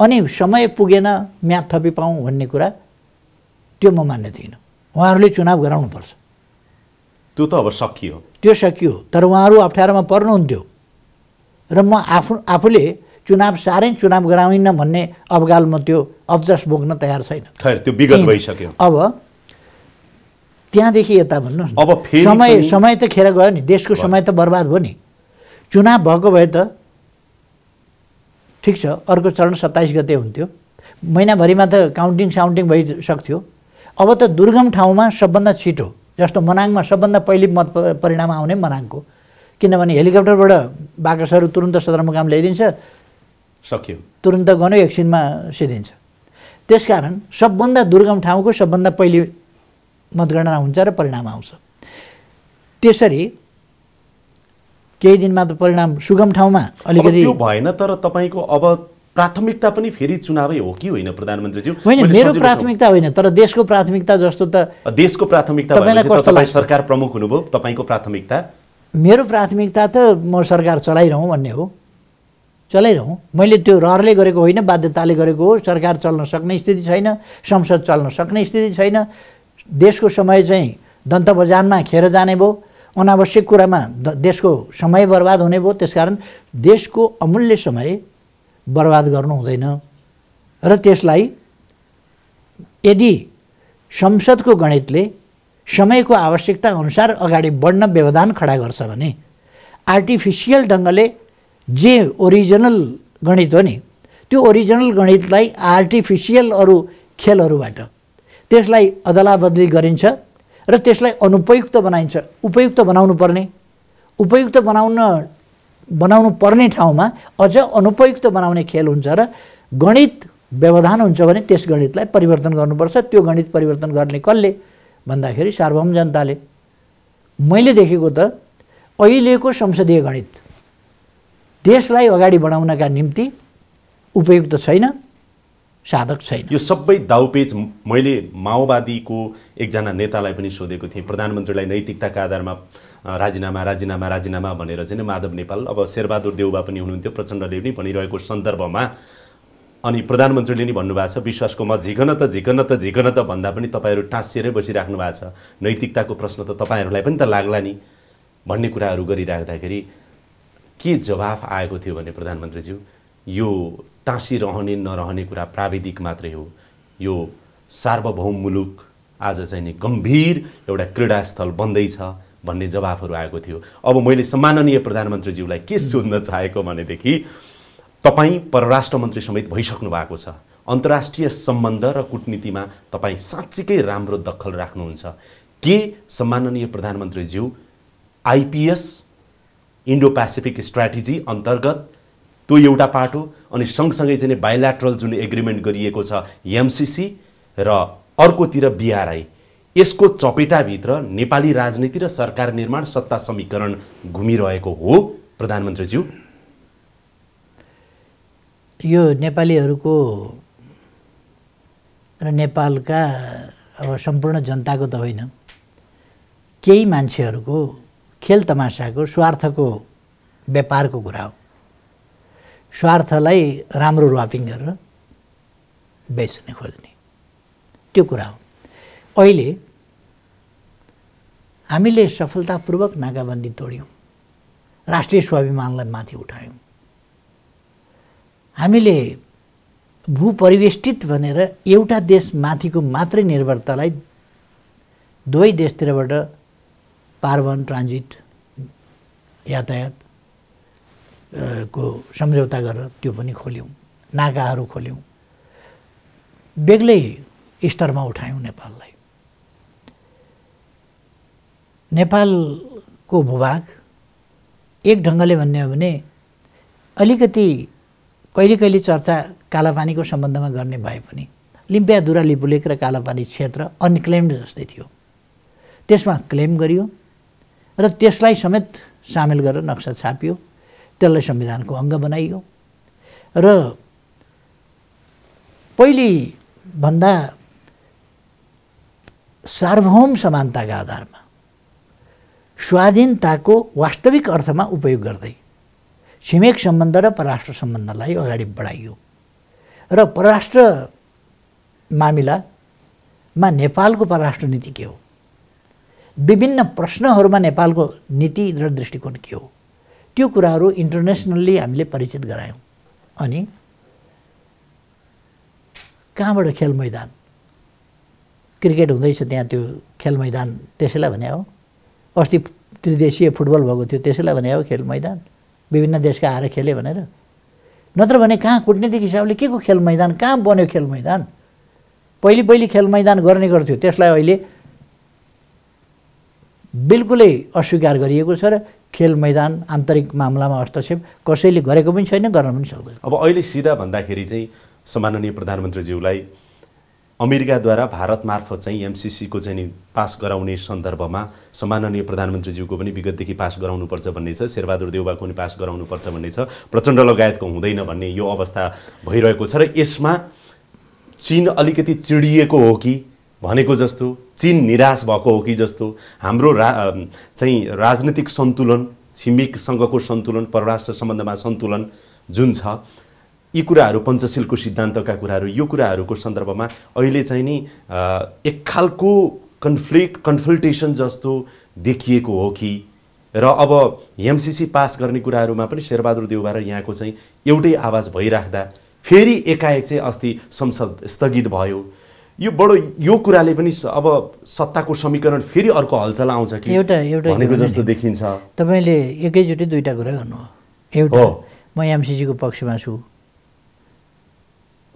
अनि समय पुगेन म्याद थपी पाऊँ भन्ने कुरा त्यो म मान्ने थिइनँ उहाँहरूले चुनाव गराउनुपर्छ त्यो त अब सकियो त्यो सकियो तर उहाँहरू अप्ठ्यारोमा पर्नुहुन्थ्यो र म आफू आफूले चुनाव साह्रै चुनाव गराउन भन्ने अवगाल म त्यो अब्जस बोक्न तयार छैन त्यो विगत भइसक्यो अब त्यहाँदेखि यता भन्नुहोस् अब समय समय त खेर गयो नि देशको समय त बर्बाद भयो नि चुनाव भएको भए त ठिक छ अर्को चरण सत्ताइस गते हुन्थ्यो महिनाभरिमा त काउन्टिङ साउन्टिङ भइसक्थ्यो अब त दुर्गम ठाउँमा सबभन्दा छिटो जस्तो मनाङमा सबभन्दा पहिले मत परिणाम आउने मनाङको किनभने हेलिकप्टरबाट बाकसहरू तुरन्त सदरमुकाम ल्याइदिन्छ सक्यो तुरुन्त गयो एकछिनमा सिधिन्छ त्यसकारण सबभन्दा दुर्गम ठाउँको सबभन्दा पहिले मतगणना हुन्छ र परिणाम आउँछ त्यसरी केही दिनमा त परिणाम सुगम ठाउँमा अलिकति भएन तर तपाईँको अब प्राथमिकता पनि फेरि चुनावै हो कि होइन प्रधानमन्त्रीज्यू होइन मेरो प्राथमिकता होइन तर देशको प्राथमिकता जस्तो त देशको प्राथमिकता सरकार प्रमुख हुनुभयो तपाईँको प्राथमिकता मेरो प्राथमिकता त म सरकार चलाइरहँ भन्ने हो चलाइरहँ मैले त्यो रहरले गरेको होइन बाध्यताले गरेको हो सरकार चल्न सक्ने स्थिति छैन संसद चल्न सक्ने स्थिति छैन देशको समय चाहिँ दन्त बजारमा खेर जाने भयो अनावश्यक कुरामा देशको समय बर्बाद हुने भयो त्यसकारण देशको अमूल्य समय बर्बाद गर्नु हुँदैन र त्यसलाई यदि संसदको गणितले समयको आवश्यकता अनुसार अगाडि बढ्न व्यवधान खडा गर्छ भने आर्टिफिसियल ढङ्गले जे ओरिजिनल गणित हो नि त्यो ओरिजिनल गणितलाई आर्टिफिसियल अरू खेलहरूबाट त्यसलाई अदलाबदली गरिन्छ र त्यसलाई अनुपयुक्त बनाइन्छ उपयुक्त बनाउनु पर्ने उपयुक्त बनाउन बनाउनु पर्ने ठाउँमा अझ अनुपयुक्त बनाउने खेल हुन्छ र गणित व्यवधान हुन्छ भने त्यस गणितलाई परिवर्तन गर्नुपर्छ त्यो गणित परिवर्तन गर्ने कसले भन्दाखेरि सार्वभौम जनताले मैले देखेको त अहिलेको संसदीय गणित देशलाई अगाडि बढाउनका निम्ति उपयुक्त छैन साधक छैन यो सबै दाउपेच मैले माओवादीको एकजना नेतालाई पनि सोधेको थिएँ प्रधानमन्त्रीलाई नैतिकताका आधारमा राजीनामा राजीनामा राजीनामा भनेर चाहिँ माधव नेपाल अब शेरबहादुर देउबा पनि हुनुहुन्थ्यो प्रचण्डले पनि भनिरहेको सन्दर्भमा अनि प्रधानमन्त्रीले नि भन्नुभएको छ विश्वासको म झिकन त झिकन त झिकन त भन्दा पनि तपाईँहरू टाँसिएरै बसिराख्नु भएको छ नैतिकताको प्रश्न त तपाईँहरूलाई पनि त लाग्ला नि भन्ने कुराहरू गरिराख्दाखेरि के जवाफ आएको थियो भने प्रधानमन्त्रीज्यू यो टाँसिरहने नरहने कुरा प्राविधिक मात्रै हो यो सार्वभौम मुलुक आज चाहिँ नि गम्भीर एउटा क्रीडास्थल बन्दैछ भन्ने जवाफहरू आएको थियो अब मैले सम्माननीय प्रधानमन्त्रीज्यूलाई के सोध्न चाहेको भनेदेखि तपाईँ परराष्ट्र मन्त्री समेत भइसक्नु भएको छ अन्तर्राष्ट्रिय सम्बन्ध र कुटनीतिमा तपाईँ साँच्चीकै राम्रो दखल राख्नुहुन्छ के सम्माननीय प्रधानमन्त्रीज्यू आइपिएस इन्डो पेसिफिक स्ट्राटेजी अन्तर्गत त्यो एउटा पार्ट हो अनि सँगसँगै चाहिँ बायोल्याट्रल जुन एग्रिमेन्ट गरिएको छ एमसिसी र अर्कोतिर बिआरआई यसको चपेटाभित्र नेपाली राजनीति र सरकार निर्माण सत्ता समीकरण घुमिरहेको हो प्रधानमन्त्रीज्यू यो नेपालीहरूको र नेपालका अब सम्पूर्ण जनताको त होइन केही मान्छेहरूको खेल तमासाको स्वार्थको व्यापारको कुरा हो स्वार्थलाई राम्रो रुवापिङ गरेर बेच्ने खोज्ने त्यो कुरा हो अहिले हामीले सफलतापूर्वक नाकाबन्दी तोड्यौँ राष्ट्रिय स्वाभिमानलाई माथि उठायौँ हामीले भूपरिवेष्टित भनेर एउटा देश माथिको मात्रै निर्भरतालाई दुवै देशतिरबाट पार्वन ट्रान्जिट यातायात को सम्झौता गरेर त्यो पनि खोल्यौँ नाकाहरू खोल्यौँ बेग्लै स्तरमा उठायौँ नेपाललाई नेपालको भूभाग एक ढङ्गले भन्ने हो भने अलिकति कहिले कहिले चर्चा कालापानीको सम्बन्धमा गर्ने भए पनि दुरा लिपुलेक र कालापानी क्षेत्र अनक्लेम्ड जस्तै थियो त्यसमा क्लेम गरियो र त्यसलाई समेत सामेल गरेर नक्सा छापियो त्यसलाई संविधानको अङ्ग बनाइयो र पहिले भन्दा सार्वभौम समानताका आधारमा स्वाधीनताको वास्तविक अर्थमा उपयोग गर्दै छिमेक सम्बन्ध र परराष्ट्र सम्बन्धलाई अगाडि बढाइयो र परराष्ट्र मामिलामा नेपालको परराष्ट्र नीति के हो विभिन्न प्रश्नहरूमा नेपालको नीति र दृष्टिकोण के हो त्यो कुराहरू इन्टरनेसनल्ली हामीले परिचित गरायौँ अनि कहाँबाट खेल मैदान क्रिकेट हुँदैछ त्यहाँ त्यो खेल मैदान त्यसैलाई भने हो अस्ति त्रिदेशीय फुटबल भएको थियो त्यसैलाई भने अब खेल मैदान विभिन्न देशका आएर खेले भनेर नत्र भने कहाँ कुटनीतिक हिसाबले के को खेल मैदान कहाँ बन्यो खेल मैदान पहिले पहिले खेल मैदान गर्ने गर्थ्यो त्यसलाई अहिले बिल्कुलै अस्वीकार गरिएको छ र खेल मैदान आन्तरिक मामलामा हस्तक्षेप कसैले गरेको पनि छैन गर्न पनि सक्दैन अब अहिले सिधा भन्दाखेरि चाहिँ सम्माननीय प्रधानमन्त्रीज्यूलाई अमेरिकाद्वारा भारत मार्फत चाहिँ एमसिसीको चाहिँ पास गराउने सन्दर्भमा सम्माननीय प्रधानमन्त्रीज्यूको पनि विगतदेखि पास गराउनुपर्छ भन्ने छ शेरबहादुर देउबाको पनि पास गराउनुपर्छ भन्ने छ प्रचण्ड लगायतको हुँदैन भन्ने यो अवस्था भइरहेको छ र यसमा चिन अलिकति चिडिएको हो कि भनेको जस्तो चिन निराश भएको हो कि जस्तो हाम्रो रा चाहिँ राजनीतिक सन्तुलन छिमेकसँगको सन्तुलन परराष्ट्र सम्बन्धमा सन्तुलन जुन छ यी कुराहरू पञ्चशीलको सिद्धान्तका कुराहरू यो कुराहरूको सन्दर्भमा अहिले चाहिँ नि एक खालको कन्फ्लिक्ट कन्फल्टेसन जस्तो देखिएको हो कि र अब एमसिसी पास गर्ने कुराहरूमा पनि शेरबहादुर देउबा र यहाँको चाहिँ एउटै आवाज भइराख्दा फेरि एकाएक चाहिँ अस्ति संसद स्थगित भयो यो बडो यो कुराले पनि अब सत्ताको समीकरण फेरि अर्को हलचल आउँछ कि एउटा एउटा भनेको जस्तो देखिन्छ तपाईँले एकैचोटि दुईवटा कुरा गर्नु एउटा म एमसिसीको पक्षमा छु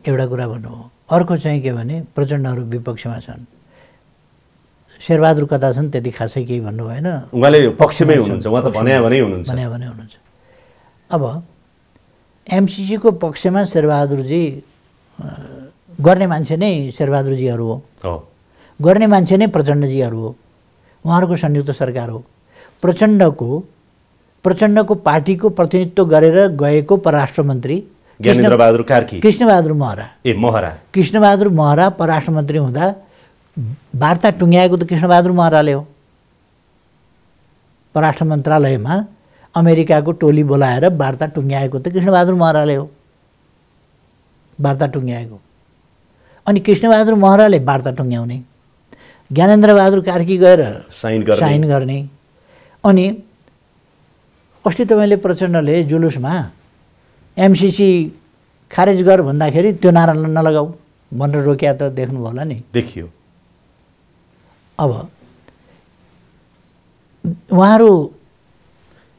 एउटा कुरा भन्नु हो अर्को चाहिँ के भने प्रचण्डहरू विपक्षमा छन् शेरबहादुर कता छन् त्यति खासै केही भन्नु भएन उहाँले पक्षमै हुनुहुन्छ उहाँ त भन्या भने हुनुहुन्छ भन्या भने हुनुहुन्छ अब एमसिसीको पक्षमा शेरबहादुरजी गर्ने मान्छे नै शेरबहादुरजीहरू हो गर्ने मान्छे नै प्रचण्डजीहरू हो उहाँहरूको संयुक्त सरकार हो प्रचण्डको प्रचण्डको पार्टीको प्रतिनिधित्व गरेर गएको परराष्ट्र मन्त्री ज्ञानेन्द्रबहादुर कार्की कृष्णबहादुर महरा ए महरा कृष्णबहादुर महरा परराष्ट्र मन्त्री हुँदा वार्ता टुङ्ग्याएको त कृष्णबहादुर महराले हो परराष्ट्र मन्त्रालयमा अमेरिकाको टोली बोलाएर वार्ता टुङ्ग्याएको त कृष्णबहादुर महराले हो वार्ता टुङ्ग्याएको अनि कृष्णबहादुर महराले वार्ता टुङ्ग्याउने ज्ञानेन्द्रबहादुर कार्की गएर साइन गर्ने अनि अस्ति तपाईँले प्रचण्डले जुलुसमा एमसिसी खारेज गर भन्दाखेरि त्यो नारा नलगाऊ भनेर रोकिया त देख्नुभयो होला नि देखियो अब उहाँहरू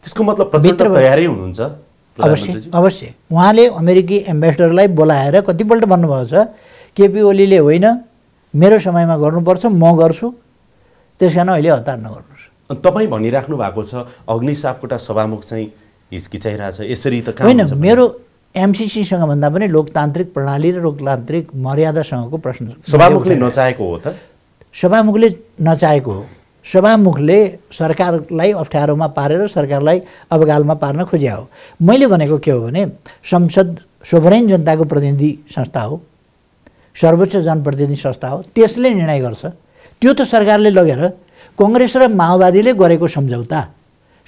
त्यसको मतलब तयारै हुनुहुन्छ अवश्य अवश्य उहाँले अमेरिकी एम्बेसडरलाई बोलाएर कतिपल्ट भन्नुभएको छ केपी ओलीले होइन मेरो समयमा गर्नुपर्छ म गर्छु त्यस कारण अहिले हतार नगर्नुहोस् तपाईँ भनिराख्नु भएको छ अग्नि सापकोटा सभामुख चाहिँ हिचकिचाइरहेछ यसरी त होइन मेरो एमसिसीसँग भन्दा पनि लोकतान्त्रिक प्रणाली र लोकतान्त्रिक मर्यादासँगको प्रश्न सभामुखले नचाहेको हो त सभामुखले नचाहेको हो सभामुखले सरकारलाई अप्ठ्यारोमा पारेर सरकारलाई अबगालमा पार्न खोज्या हो मैले भनेको के हो भने संसद सोभरेन जनताको प्रतिनिधि संस्था हो सर्वोच्च जनप्रतिनिधि संस्था हो त्यसले निर्णय गर्छ त्यो त सरकारले लगेर कङ्ग्रेस र माओवादीले गरेको सम्झौता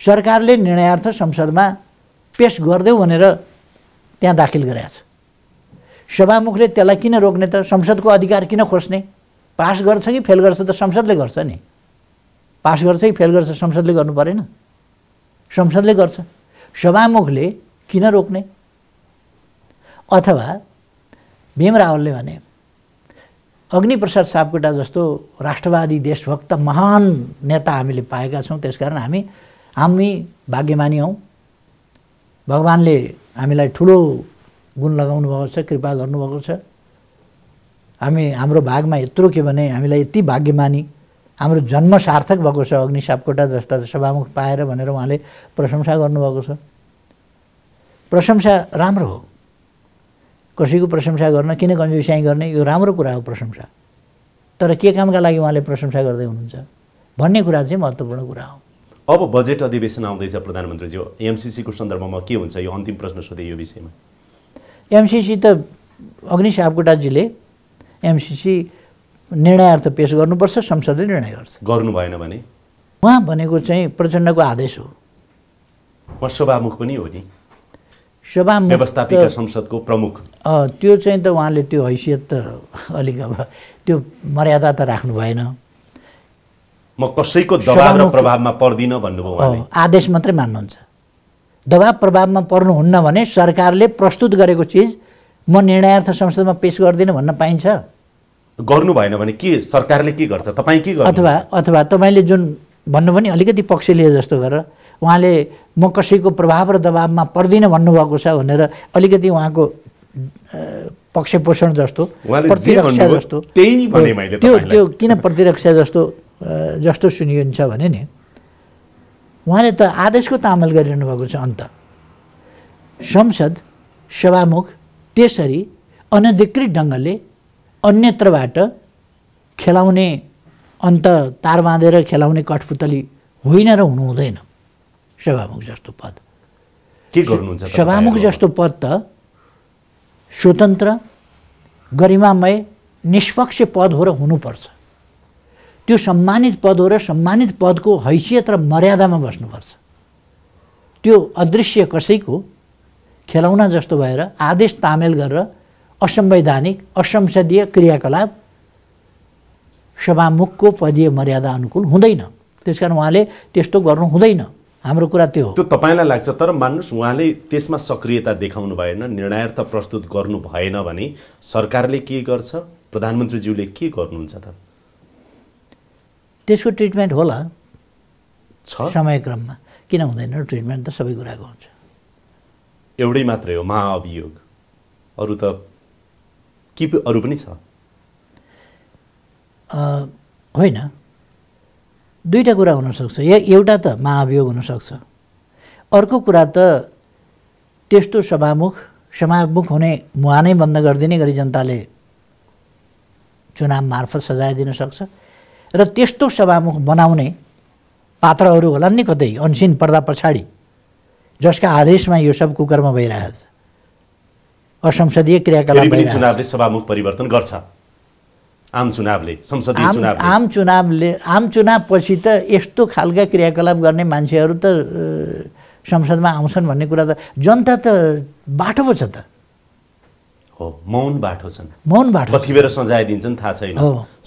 सरकारले निर्णयार्थ संसदमा पेस गरिदेऊ भनेर त्यहाँ दाखिल गराएको छ सभामुखले त्यसलाई किन रोक्ने त संसदको अधिकार किन खोज्ने पास गर्छ कि फेल गर्छ त संसदले गर्छ नि पास गर्छ कि फेल गर्छ संसदले गर्नु परेन संसदले गर्छ सभामुखले किन रोक्ने अथवा भीम रावलले भने अग्निप्रसाद सापकोटा जस्तो राष्ट्रवादी देशभक्त महान नेता हामीले पाएका छौँ त्यसकारण हामी हामी भाग्यमानी हौँ भगवान्ले हामीलाई ठुलो गुण लगाउनु भएको छ कृपा गर्नुभएको छ हामी हाम्रो भागमा यत्रो के भने हामीलाई यति भाग्यमानी हाम्रो जन्म सार्थक भएको छ अग्नि सापकोटा जस्ता सभामुख पाएर भनेर उहाँले प्रशंसा गर्नुभएको छ प्रशंसा राम्रो हो कसैको प्रशंसा गर्न किन कन्जुस्याइ गर्ने यो राम्रो कुरा हो प्रशंसा तर के कामका लागि उहाँले प्रशंसा गर्दै हुनुहुन्छ भन्ने कुरा चाहिँ महत्त्वपूर्ण कुरा हो अब बजेट अधिवेशन आउँदैछ प्रधानमन्त्रीज्यू एमसिसीको सन्दर्भमा के हुन्छ यो अन्तिम प्रश्न सोधेँ यो विषयमा एमसिसी त अग्नि सापकोटाजीले एमसिसी निर्णयार्थ पेस गर्नुपर्छ संसदले निर्णय गर्छ गर्नु भएन भने उहाँ भनेको चाहिँ प्रचण्डको आदेश हो उहाँ सभामुख पनि हो नि सभामुख व्यवस्थापिका संसदको प्रमुख त्यो चाहिँ त उहाँले त्यो हैसियत त अलिक अब त्यो मर्यादा त राख्नु भएन म कसैको दबाब र प्रभावमा पर्दिनँ भन्नुभयो आदेश मात्रै मान्नुहुन्छ दबाब प्रभावमा पर्नुहुन्न भने सरकारले प्रस्तुत गरेको चिज म निर्णयार्थ संसदमा पेस गर्दिनँ भन्न पाइन्छ गर्नु भएन भने के सरकारले के गर्छ तपाईँ के गर्छ अथवा अथवा तपाईँले जुन भन्नु नि अलिकति पक्ष लिए जस्तो गरेर उहाँले म कसैको प्रभाव र दबावमा पर्दिनँ भन्नुभएको छ भनेर अलिकति उहाँको पक्षपोषण जस्तो प्रतिरक्षा जस्तो त्यो त्यो किन प्रतिरक्षा जस्तो जस्तो सुनिन्छ भने नि उहाँले त आदेशको तामल गरिरहनु भएको छ अन्त संसद सभामुख त्यसरी अनधिकृत ढङ्गले अन्यत्रबाट खेलाउने अन्त तार बाँधेर खेलाउने कठपुतली होइन र हुनु हुँदैन सभामुख जस्तो पद के गर्नुहुन्छ सभामुख जस्तो पद त स्वतन्त्र गरिमामय निष्पक्ष पद हो र हुनुपर्छ त्यो सम्मानित पद हो र सम्मानित पदको हैसियत र मर्यादामा बस्नुपर्छ त्यो अदृश्य कसैको खेलाउना जस्तो भएर आदेश तामेल गरेर असंवैधानिक असंसदीय क्रियाकलाप सभामुखको पदीय मर्यादा अनुकूल हुँदैन त्यस कारण उहाँले त्यस्तो गर्नु हुँदैन हाम्रो कुरा त्यो हो त्यो तपाईँलाई लाग्छ तर मान्नुहोस् उहाँले त्यसमा सक्रियता देखाउनु भएन निर्णायर्थ प्रस्तुत गर्नु भएन भने सरकारले के गर्छ प्रधानमन्त्रीज्यूले के गर्नुहुन्छ त त्यसको ट्रिटमेन्ट होला छ समयक्रममा किन हुँदैन ट्रिटमेन्ट त सबै कुराको हुन्छ एउटै मात्रै हो महाअभियोग अरू त के अरू पनि छ होइन दुईवटा कुरा हुनसक्छ या एउटा त महाअभियोग हुनसक्छ अर्को कुरा त त्यस्तो सभामुख सभामुख हुने मुहानै बन्द गरिदिने गरी जनताले चुनाव मार्फत सजाय दिन सक्छ र त्यस्तो सभामुख बनाउने पात्रहरू होला नि कतै अनसिन पर्दा पछाडि जसका आदेशमा यो सब कुकर्म भइरहेछ असंसदीय क्रियाकलाप चुनावले सभामुख परिवर्तन गर्छ आम चुनावले संसदीय चुनाव आम चुनावले आम चुनावपछि त यस्तो खालका क्रियाकलाप गर्ने मान्छेहरू त संसदमा आउँछन् भन्ने कुरा त जनता त बाटो पो छ त हो मौन बाटो छन् मौन बाटो बेर सजाय दिन्छन् थाहा छैन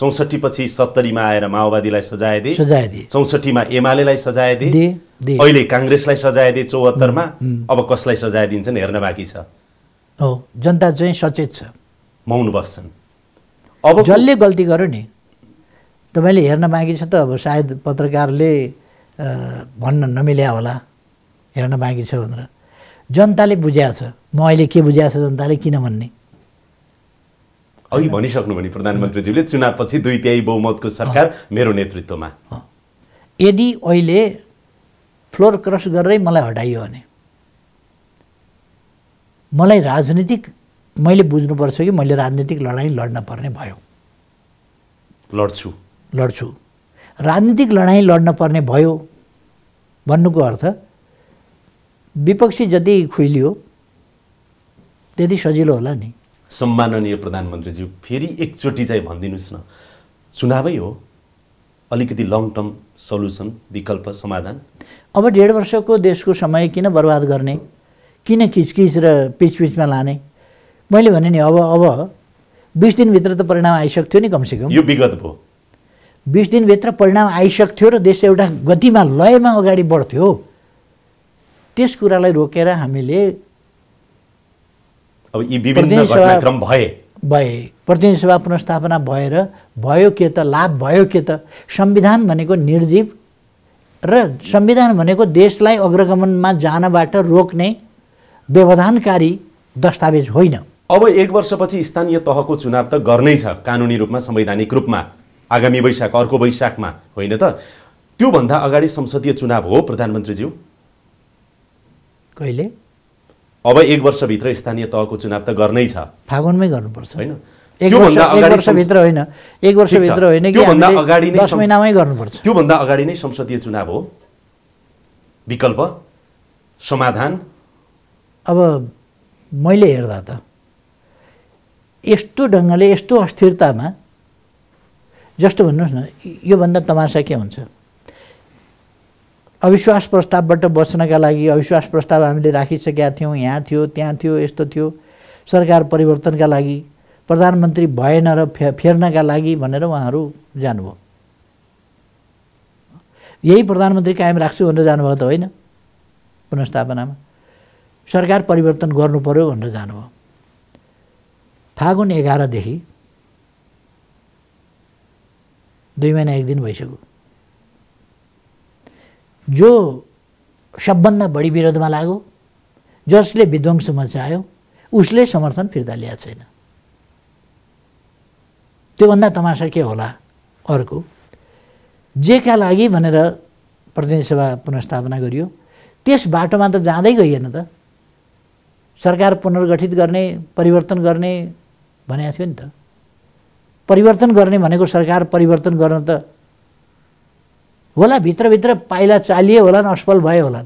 चौसठी पछि सत्तरीमा आएर माओवादीलाई सजाय दिए सजाय दिए चौसठीमा एमालेलाई सजाय दिए अहिले काङ्ग्रेसलाई सजाय दिए चौहत्तरमा अब कसलाई सजाय दिन्छन् हेर्न बाँकी छ हो जनता चाहिँ सचेत छ मौन बस्छन् अब जसले गल्ती गर्यो नि तपाईँले हेर्न बाँकी छ त अब सायद पत्रकारले भन्न नमिल्या होला हेर्न बाँकी छ भनेर जनताले बुझ्याएको छ म अहिले के बुझ्याएको छ जनताले किन भन्ने अघि भनिसक्नु भने प्रधानमन्त्रीज्यूले चुनावपछि दुई त्याई बहुमतको सरकार मेरो नेतृत्वमा यदि अहिले फ्लोर क्रस गरेरै मलाई हटाइयो भने मलाई राजनीतिक मैले बुझ्नुपर्छ कि मैले राजनीतिक लडाइँ लड्न पर्ने भयो लड्छु लड्छु राजनीतिक लडाइँ लड्न पर्ने भयो भन्नुको अर्थ विपक्षी जति खुइलियो त्यति सजिलो होला नि सम्माननीय प्रधानमन्त्रीज्यू फेरि एकचोटि चाहिँ भनिदिनुहोस् न चुनावै हो अलिकति लङ टर्म सल्युसन विकल्प समाधान अब डेढ वर्षको देशको समय किन बर्बाद गर्ने किन किचकिच र पिचपिचमा लाने मैले भने नि अब अब बिस दिनभित्र त परिणाम आइसक्थ्यो नि कमसेकम यो विगत भयो बिस दिनभित्र परिणाम आइसक्थ्यो र देश एउटा गतिमा लयमा अगाडि बढ्थ्यो त्यस कुरालाई रोकेर हामीले अब यी विभिन्न घटनाक्रम भए भए प्रतिनिधि सभा पुनस्थापना भएर भयो के त लाभ भयो के त संविधान भनेको निर्जीव र संविधान भनेको देशलाई अग्रगमनमा जानबाट रोक्ने व्यवधानकारी दस्तावेज होइन अब एक वर्षपछि स्थानीय तहको चुनाव त गर्नै छ कानुनी रूपमा संवैधानिक रूपमा आगामी वैशाख अर्को वैशाखमा होइन त त्योभन्दा अगाडि संसदीय चुनाव हो प्रधानमन्त्रीज्यू कहिले अब एक वर्षभित्र स्थानीय तहको चुनाव त गर्नै छ फागुनमै गर्नुपर्छ होइन दस महिनामै गर्नुपर्छ त्योभन्दा अगाडि नै संसदीय चुनाव हो विकल्प समाधान अब मैले हेर्दा त यस्तो ढङ्गले यस्तो अस्थिरतामा जस्तो भन्नुहोस् न योभन्दा तमासा के हुन्छ अविश्वास प्रस्तावबाट बच्नका लागि अविश्वास प्रस्ताव हामीले राखिसकेका थियौँ यहाँ थियो त्यहाँ थियो यस्तो थियो सरकार परिवर्तनका लागि प्रधानमन्त्री भएन र फे फेर्नका लागि भनेर उहाँहरू जानुभयो यही प्रधानमन्त्री कायम राख्छु भनेर जानुभयो त होइन पुनस्थापनामा सरकार परिवर्तन गर्नु पऱ्यो भनेर जानुभयो फागुन एघारदेखि दुई महिना एक दिन भइसक्यो जो सबभन्दा बढी विरोधमा लाग्यो जसले विध्वंस मचायो उसले समर्थन फिर्ता ल्याएको छैन त्योभन्दा तमासा के होला अर्को जेका लागि भनेर प्रतिनिधि सभा पुनर्स्थापना गरियो त्यस बाटोमा त जाँदै गइएन त सरकार पुनर्गठित गर्ने परिवर्तन गर्ने भनेको थियो नि त परिवर्तन गर्ने भनेको सरकार परिवर्तन गर्न त होला भित्रभित्र पाइला चालिए होलान् असफल भए होला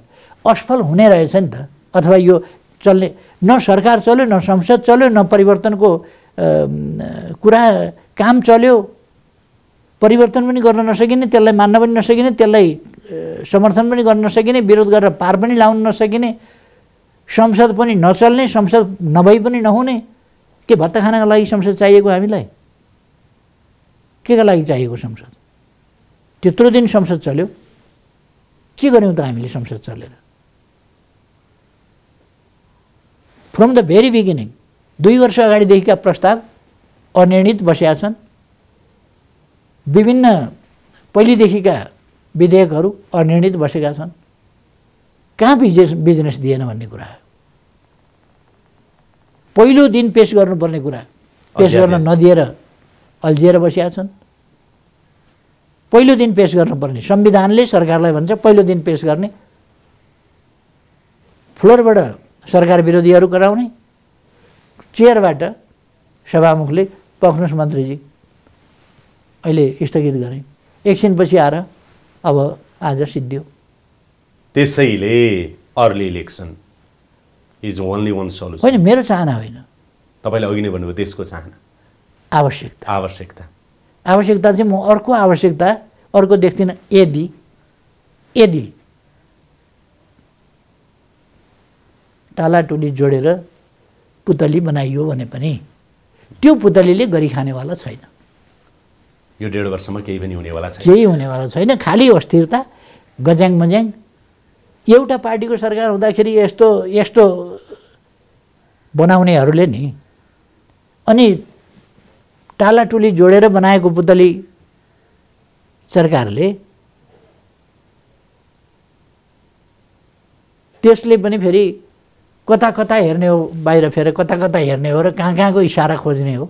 असफल हुने रहेछ नि त अथवा यो चल्ने न सरकार चल्यो न संसद चल्यो न परिवर्तनको कुरा काम चल्यो परिवर्तन पनि गर्न नसकिने त्यसलाई मान्न पनि नसकिने त्यसलाई समर्थन पनि गर्न नसकिने विरोध गरेर पार पनि लाउन नसकिने संसद पनि नचल्ने संसद नभई पनि नहुने के भत्ता खानाको लागि संसद चाहिएको हामीलाई के का लागि चाहिएको संसद त्यत्रो दिन संसद चल्यो के गर्यौँ त हामीले संसद चलेर फ्रम द भेरी बिगिनिङ दुई वर्ष अगाडिदेखिका प्रस्ताव अनिर्णित बसेका छन् विभिन्न पहिलेदेखिका विधेयकहरू अनिर्णित बसेका छन् कहाँ बिजनेस बिजनेस दिएन भन्ने कुरा पहिलो दिन पेस गर्नुपर्ने कुरा पेस गर्न नदिएर अल्झिएर बसेका छन् पहिलो दिन पेस गर्नुपर्ने संविधानले सरकारलाई भन्छ पहिलो दिन पेस गर्ने फ्लोरबाट सरकार विरोधीहरू गराउने चेयरबाट सभामुखले पख्नुहोस् मन्त्रीजी अहिले स्थगित गरे एकछिनपछि आएर अब आज सिद्धियो त्यसैले early election is only one solution होइन मेरो चाहना होइन तपाईँले अघि नै भन्नुभयो देशको चाहना आवश्यकता आवश्यकता आवश्यकता चाहिँ म अर्को आवश्यकता अर्को देख्दिनँ यदि यदि टालाटुली जोडेर पुतली बनाइयो भने पनि त्यो पुतलीले गरी खानेवाला छैन यो डेढ वर्षमा केही पनि हुनेवाला छैन केही हुनेवाला छैन खालि अस्थिरता गज्याङ मज्याङ एउटा पार्टीको सरकार हुँदाखेरि यस्तो यस्तो बनाउनेहरूले नि अनि टालाटुली जोडेर बनाएको पुतली सरकारले त्यसले पनि फेरि कता कता हेर्ने हो बाहिर फेर कता कता हेर्ने हो र कहाँ कहाँको इसारा खोज्ने हो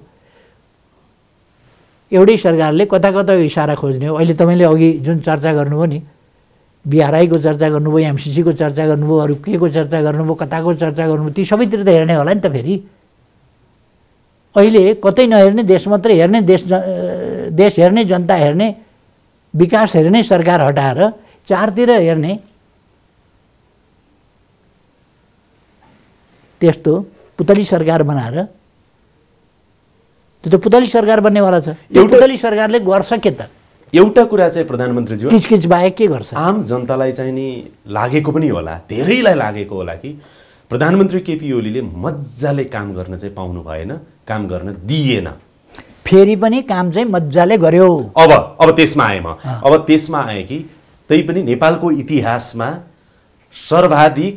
एउटै सरकारले कता कता इसारा खोज्ने हो अहिले तपाईँले अघि जुन चर्चा गर्नुभयो नि बिआरआईको चर्चा गर्नुभयो एमसिसीको चर्चा गर्नुभयो अरू के को चर्चा गर्नुभयो कताको चर्चा गर्नुभयो ती सबैतिर त हेर्ने होला नि त फेरि अहिले कतै नहेर्ने देश मात्रै हेर्ने देश देश हेर्ने जनता हेर्ने विकास हेर्ने सरकार हटाएर चारतिर हेर्ने त्यस्तो पुतली सरकार बनाएर त्यो त पुतली सरकार बन्नेवाला छ पुतली सरकारले गर्छ के त एउटा कुरा चाहिँ प्रधानमन्त्रीज्यू किचकिच बाहेक के गर्छ आम जनतालाई चाहिँ नि लागेको पनि होला धेरैलाई लागेको होला कि प्रधानमन्त्री केपी ओलीले मजाले काम गर्न चाहिँ पाउनु भएन काम गर्न दिइएन फेरि पनि काम चाहिँ मजाले गर्यो अब अब त्यसमा आएँ म अब त्यसमा आएँ कि तैपनि नेपालको इतिहासमा सर्वाधिक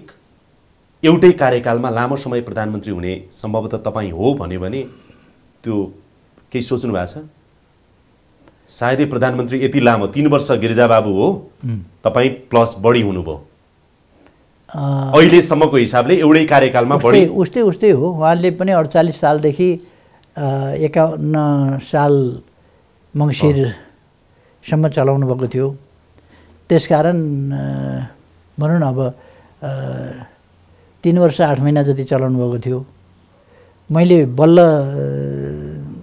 एउटै कार्यकालमा लामो समय प्रधानमन्त्री हुने सम्भवतः तपाईँ हो भन्यो भने त्यो केही सोच्नु भएको छ सायदै प्रधानमन्त्री यति लामो तिन वर्ष गिरिजाबाबु हो तपाईँ प्लस बढी हुनुभयो अहिलेसम्मको हिसाबले एउटै कार्यकालमा बढी उस्तै उस्तै हो उहाँले पनि अडचालिस सालदेखि एकाउन्न साल मङ्सिरसम्म चलाउनु भएको थियो त्यसकारण भनौँ न अब तिन वर्ष आठ महिना जति चलाउनु भएको थियो मैले बल्ल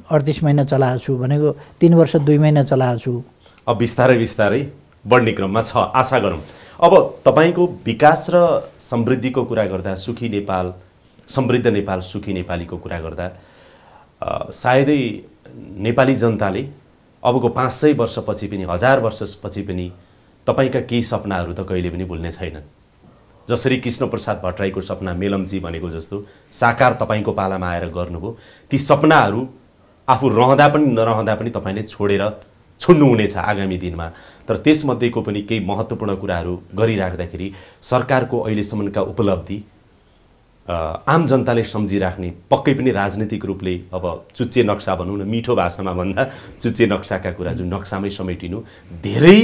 अडतिस महिना चलाएको छु भनेको तिन वर्ष दुई महिना चलाएको छु अब बिस्तारै बिस्तारै बढ्ने क्रममा छ आशा गरौँ अब तपाईँको विकास र समृद्धिको कुरा गर्दा सुखी नेपाल समृद्ध नेपाल सुखी नेपालीको कुरा गर्दा सायदै नेपाली जनताले अबको पाँच सय वर्षपछि पनि हजार वर्षपछि पनि तपाईँका केही सपनाहरू त कहिले पनि भुल्ने छैनन् जसरी कृष्णप्रसाद भट्टराईको सपना मेलम्ची भनेको जस्तो साकार तपाईँको पालामा आएर गर्नुभयो ती सपनाहरू आफू रहँदा पनि नरहँदा पनि तपाईँले छोडेर छोड्नुहुनेछ आगामी दिनमा तर त्यसमध्येको पनि केही महत्त्वपूर्ण कुराहरू गरिराख्दाखेरि सरकारको अहिलेसम्मका उपलब्धि आम जनताले सम्झिराख्ने पक्कै पनि राजनीतिक रूपले अब चुच्चे नक्सा भनौँ न मिठो भाषामा भन्दा चुच्चे नक्साका कुरा जुन नक्सामै समेटिनु धेरै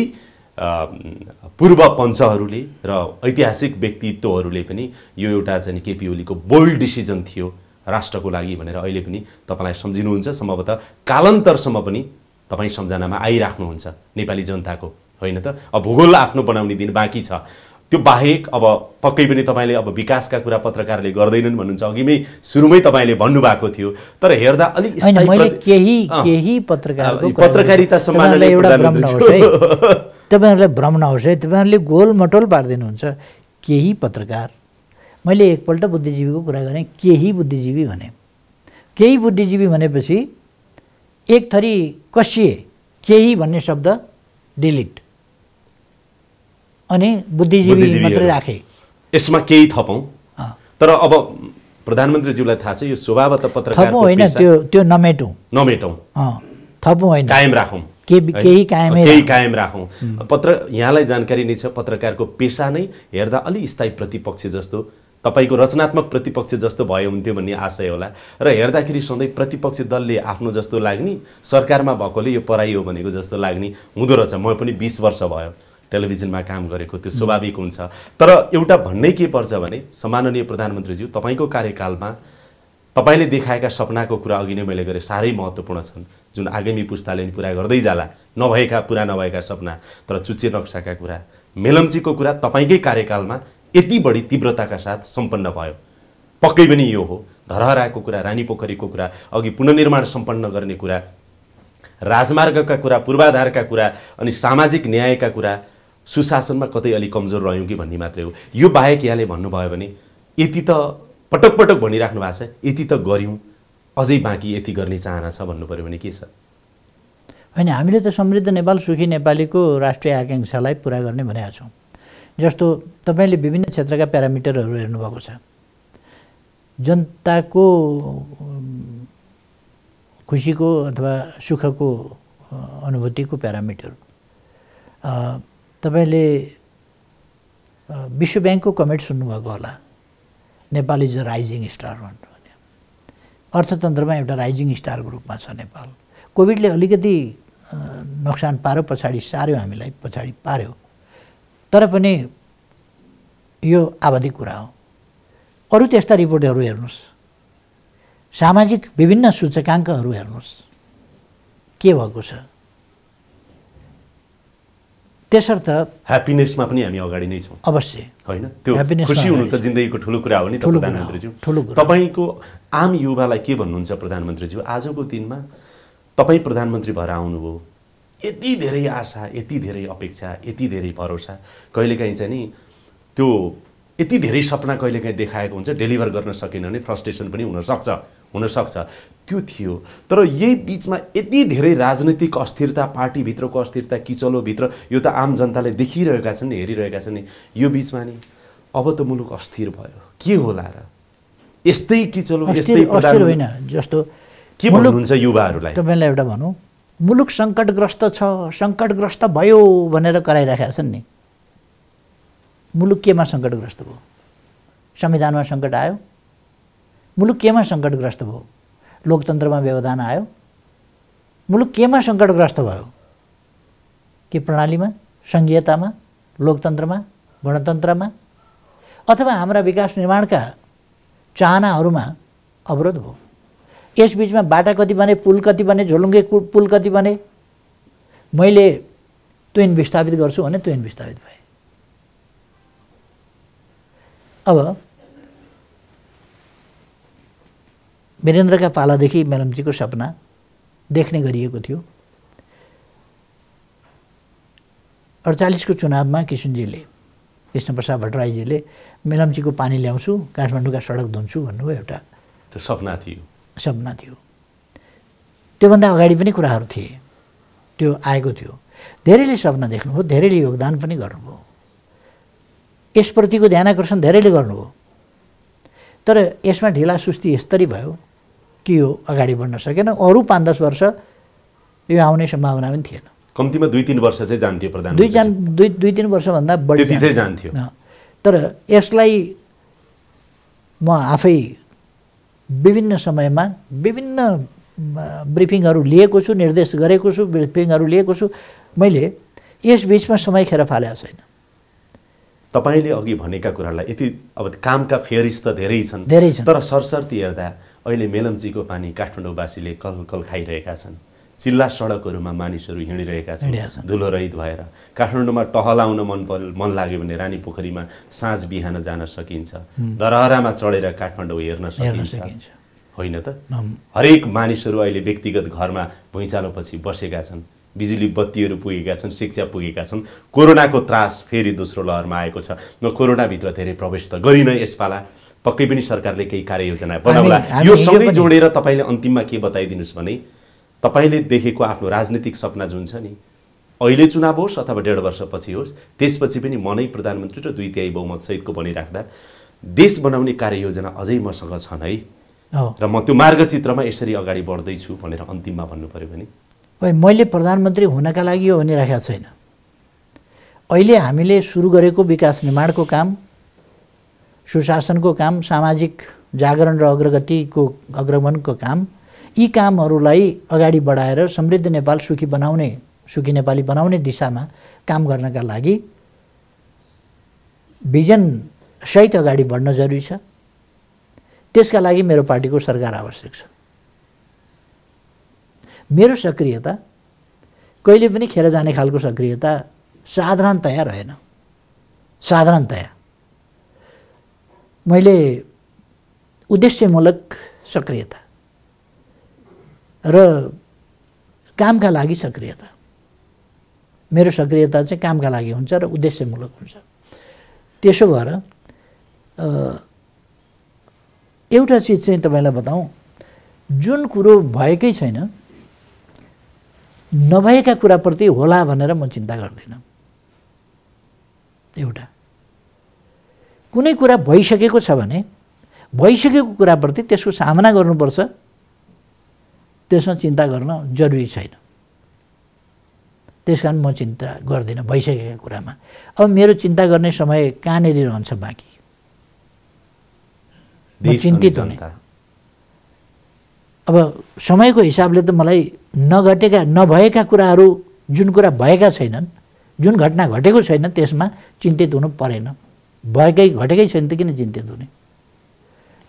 पूर्व पञ्चहरूले र ऐतिहासिक व्यक्तित्वहरूले पनि यो एउटा चाहिँ केपी ओलीको बोल्ड डिसिजन थियो राष्ट्रको लागि भनेर अहिले पनि तपाईँलाई सम्झिनुहुन्छ सम्भवतः कालान्तरसम्म पनि तपाईँ सम्झनामा आइराख्नुहुन्छ नेपाली जनताको होइन त अब भूगोल आफ्नो बनाउने दिन बाँकी छ त्यो बाहेक अब पक्कै पनि तपाईँले अब विकासका कुरा पत्रकारले गर्दैनन् भन्नुहुन्छ अघिमै सुरुमै तपाईँले भन्नुभएको थियो तर हेर्दा अलिक केही केही पत्रकारिता तपाईँहरूलाई भ्रम नहोस् है तपाईँहरूले गोल मटोल पारिदिनुहुन्छ केही पत्रकार मैले एकपल्ट बुद्धिजीवीको कुरा गरेँ केही बुद्धिजीवी भने केही बुद्धिजीवी भनेपछि एक थरी कसिए केही भन्ने शब्द डिलिट अनि बुद्धिजीवी मात्रै राखे यसमा केही थपौँ तर अब प्रधानमन्त्रीज्यूलाई थाहा छ यो स्वभावत थपौँ होइन त्यो त्यो नमेटौँ नमेटौँ थपौँ होइन कायम राखौँ के केही कायम केही कायम राखौँ पत्र यहाँलाई जानकारी नै छ पत्रकारको पेसा नै हेर्दा अलि स्थायी प्रतिपक्ष जस्तो तपाईँको रचनात्मक प्रतिपक्ष जस्तो भए हुन्थ्यो भन्ने आशय होला र हेर्दाखेरि सधैँ प्रतिपक्षी दलले आफ्नो जस्तो लाग्ने सरकारमा भएकोले यो पराइ हो भनेको जस्तो लाग्ने हुँदो रहेछ म पनि बिस वर्ष भयो टेलिभिजनमा काम गरेको त्यो स्वाभाविक हुन्छ तर एउटा भन्नै के पर्छ भने सम्माननीय प्रधानमन्त्रीज्यू तपाईँको कार्यकालमा तपाईँले देखाएका सपनाको कुरा अघि नै मैले गरेँ साह्रै महत्त्वपूर्ण छन् जुन आगामी पुस्ताले पनि पुरा गर्दै जाला नभएका पुरा नभएका सपना तर चुच्चे नक्साका कुरा मेलम्चीको कुरा तपाईँकै कार्यकालमा यति बढी तीव्रताका साथ सम्पन्न भयो पक्कै पनि यो हो धरहराको कुरा रानी पोखरीको कुरा अघि पुननिर्माण सम्पन्न गर्ने कुरा राजमार्गका कुरा पूर्वाधारका कुरा अनि सामाजिक न्यायका कुरा सुशासनमा कतै अलिक कमजोर रह्यौँ कि भन्ने मात्रै हो यो बाहेक यहाँले भन्नुभयो भने यति त पटक पटक भनिराख्नु भएको छ यति त गऱ्यौँ अझै बाँकी यति गर्ने चाहना छ भन्नु पऱ्यो भने के छ होइन हामीले त समृद्ध नेपाल सुखी नेपालीको राष्ट्रिय आकाङ्क्षालाई पुरा गर्ने भनेका छौँ जस्तो तपाईँले विभिन्न क्षेत्रका प्यारामिटरहरू हेर्नुभएको छ जनताको खुसीको अथवा सुखको अनुभूतिको प्यारामिटर तपाईँले विश्व ब्याङ्कको कमेन्ट सुन्नुभएको होला Nepal is a rising star भन्नु अर्थतन्त्रमा एउटा राइजिङ स्टारको रूपमा छ नेपाल कोभिडले अलिकति नोक्सान पार्यो पछाडि सार्यो हामीलाई पछाडि पार्यो तर पनि यो आवधिक कुरा हो अरू त्यस्ता रिपोर्टहरू हेर्नुहोस् सामाजिक विभिन्न सूचकाङ्कहरू हेर्नुहोस् के भएको छ त्यसर्थ ह्याप्पिनेसमा पनि हामी अगाडि नै छौँ अवश्य होइन त्यो खुसी हुनु त जिन्दगीको ठुलो कुरा हो नि त ठुलो तपाईँको आम युवालाई के भन्नुहुन्छ प्रधानमन्त्रीज्यू आजको दिनमा तपाईँ प्रधानमन्त्री भएर आउनुभयो यति धेरै आशा यति धेरै अपेक्षा यति धेरै भरोसा कहिलेकाहीँ चाहिँ नि त्यो यति धेरै सपना कहिलेकाहीँ देखाएको हुन्छ डेलिभर गर्न सकेन भने फ्रस्ट्रेसन पनि हुनसक्छ हुनसक्छ त्यो थियो तर यही बिचमा यति धेरै राजनैतिक अस्थिरता पार्टीभित्रको अस्थिरता किचलोभित्र यो त आम जनताले देखिरहेका छन् हेरिरहेका छन् नि यो बिचमा नि अब त मुलुक अस्थिर भयो के होला र यस्तै किचलो यस्तै होइन जस्तो के भन्नुहुन्छ युवाहरूलाई तपाईँलाई एउटा भनौँ मुलुक सङ्कटग्रस्त छ सङ्कटग्रस्त भयो भनेर कराइराखेका छन् नि मुलुक केमा सङ्कटग्रस्त भयो संविधानमा सङ्कट आयो मुलुक केमा सङ्कटग्रस्त भयो लोकतन्त्रमा व्यवधान आयो मुलुक केमा सङ्कटग्रस्त भयो के प्रणालीमा सङ्घीयतामा लोकतन्त्रमा गणतन्त्रमा अथवा हाम्रा विकास निर्माणका चाहनाहरूमा अवरोध भयो यस बिचमा बाटा कति बने पुल कति बने झोलुङ्गे पुल कति बने मैले तुइन विस्थापित गर्छु भने तुइन विस्थापित भए अब वीरेन्द्रका पालादेखि म्यालमजीको सपना देख्ने गरिएको थियो अडचालिसको चुनावमा किसुनजीले कृष्णप्रसाद भट्टराईजीले मेलम्चीको पानी ल्याउँछु काठमाडौँका सडक धुन्छु भन्नुभयो एउटा त्यो सपना थियो सपना थियो त्योभन्दा अगाडि पनि कुराहरू थिए त्यो आएको थियो धेरैले सपना देख्नुभयो धेरैले योगदान पनि गर्नुभयो यसप्रतिको ध्यान आकर्षण धेरैले गर्नुभयो तर यसमा ढिला सुस्ती यस्तरी भयो कि यो अगाडि बढ्न सकेन अरू पाँच दस वर्ष यो आउने सम्भावना पनि थिएन कम्तीमा दुई तिन वर्ष चाहिँ जान्थ्यो प्रधान दुई जान दुई दुई तिन वर्षभन्दा बढी जान्थ्यो तर यसलाई म आफै विभिन्न समयमा विभिन्न ब्रिफिङहरू लिएको छु निर्देश गरेको छु ब्रिफिङहरू लिएको छु मैले यस बिचमा समय खेर फालेको छैन तपाईँले अघि भनेका कुरालाई यति अब कामका फेरिस त धेरै छन् धेरै छन् तर सरसर्ती हेर्दा अहिले मेलम्चीको पानी काठमाडौँवासीले कल कल खाइरहेका छन् चिल्ला सडकहरूमा मानिसहरू हिँडिरहेका छन् धुलोरहित भएर काठमाडौँमा टहलाउन मन पर्यो मन लाग्यो भने रानी पोखरीमा साँझ बिहान जान सकिन्छ धरहरामा चढेर काठमाडौँ हेर्न सकिन्छ होइन त हरेक मानिसहरू अहिले व्यक्तिगत घरमा भुइँचालोपछि बसेका छन् बिजुली बत्तीहरू पुगेका छन् शिक्षा पुगेका छन् कोरोनाको त्रास फेरि दोस्रो लहरमा आएको छ म कोरोनाभित्र धेरै प्रवेश त गरिनँ यसपाला पक्कै पनि सरकारले केही कार्ययोजना बनाउला यो सँगै जोडेर तपाईँले अन्तिममा के बताइदिनुहोस् भने तपाईँले देखेको आफ्नो राजनीतिक सपना जुन छ नि अहिले चुनाव होस् अथवा डेढ वर्षपछि होस् त्यसपछि पनि म नै प्रधानमन्त्री र दुई तिहाई बहुमतसहितको बनिराख्दा देश बनाउने कार्ययोजना अझै मसँग छन् है र म त्यो मार्गचित्रमा यसरी अगाडि बढ्दैछु भनेर अन्तिममा भन्नु पऱ्यो भने खै मैले प्रधानमन्त्री हुनका लागि यो भनिराखेको छैन अहिले हामीले सुरु गरेको विकास निर्माणको काम सुशासनको काम सामाजिक जागरण र अग्रगतिको अग्रगमनको काम यी कामहरूलाई अगाडि बढाएर समृद्ध नेपाल सुखी बनाउने सुखी नेपाली बनाउने दिशामा काम गर्नका लागि भिजन भिजनसहित अगाडि बढ्न जरुरी छ त्यसका लागि मेरो पार्टीको सरकार आवश्यक छ मेरो सक्रियता कहिले पनि खेर जाने खालको सक्रियता साधारणतया रहेन साधारणतया मैले उद्देश्यमूलक सक्रियता र कामका लागि सक्रियता मेरो सक्रियता चाहिँ कामका लागि हुन्छ र उद्देश्यमूलक हुन्छ त्यसो भएर एउटा चिज चाहिँ तपाईँलाई बताउँ जुन कुरो भएकै छैन नभएका कुराप्रति होला भनेर म चिन्ता गर्दिनँ एउटा कुनै कुरा भइसकेको छ भने भइसकेको कुराप्रति त्यसको सामना गर्नुपर्छ त्यसमा चिन्ता गर्न जरुरी छैन त्यस कारण म चिन्ता गर्दिनँ भइसकेको कुरामा अब मेरो चिन्ता गर्ने समय कहाँनिर रहन्छ बाँकी चिन्तित हुने अब समयको हिसाबले त मलाई नघटेका नभएका कुराहरू जुन कुरा भएका छैनन् जुन घटना घटेको छैन त्यसमा चिन्तित हुनु परेन भएकै घटेकै छैन त किन चिन्तित हुने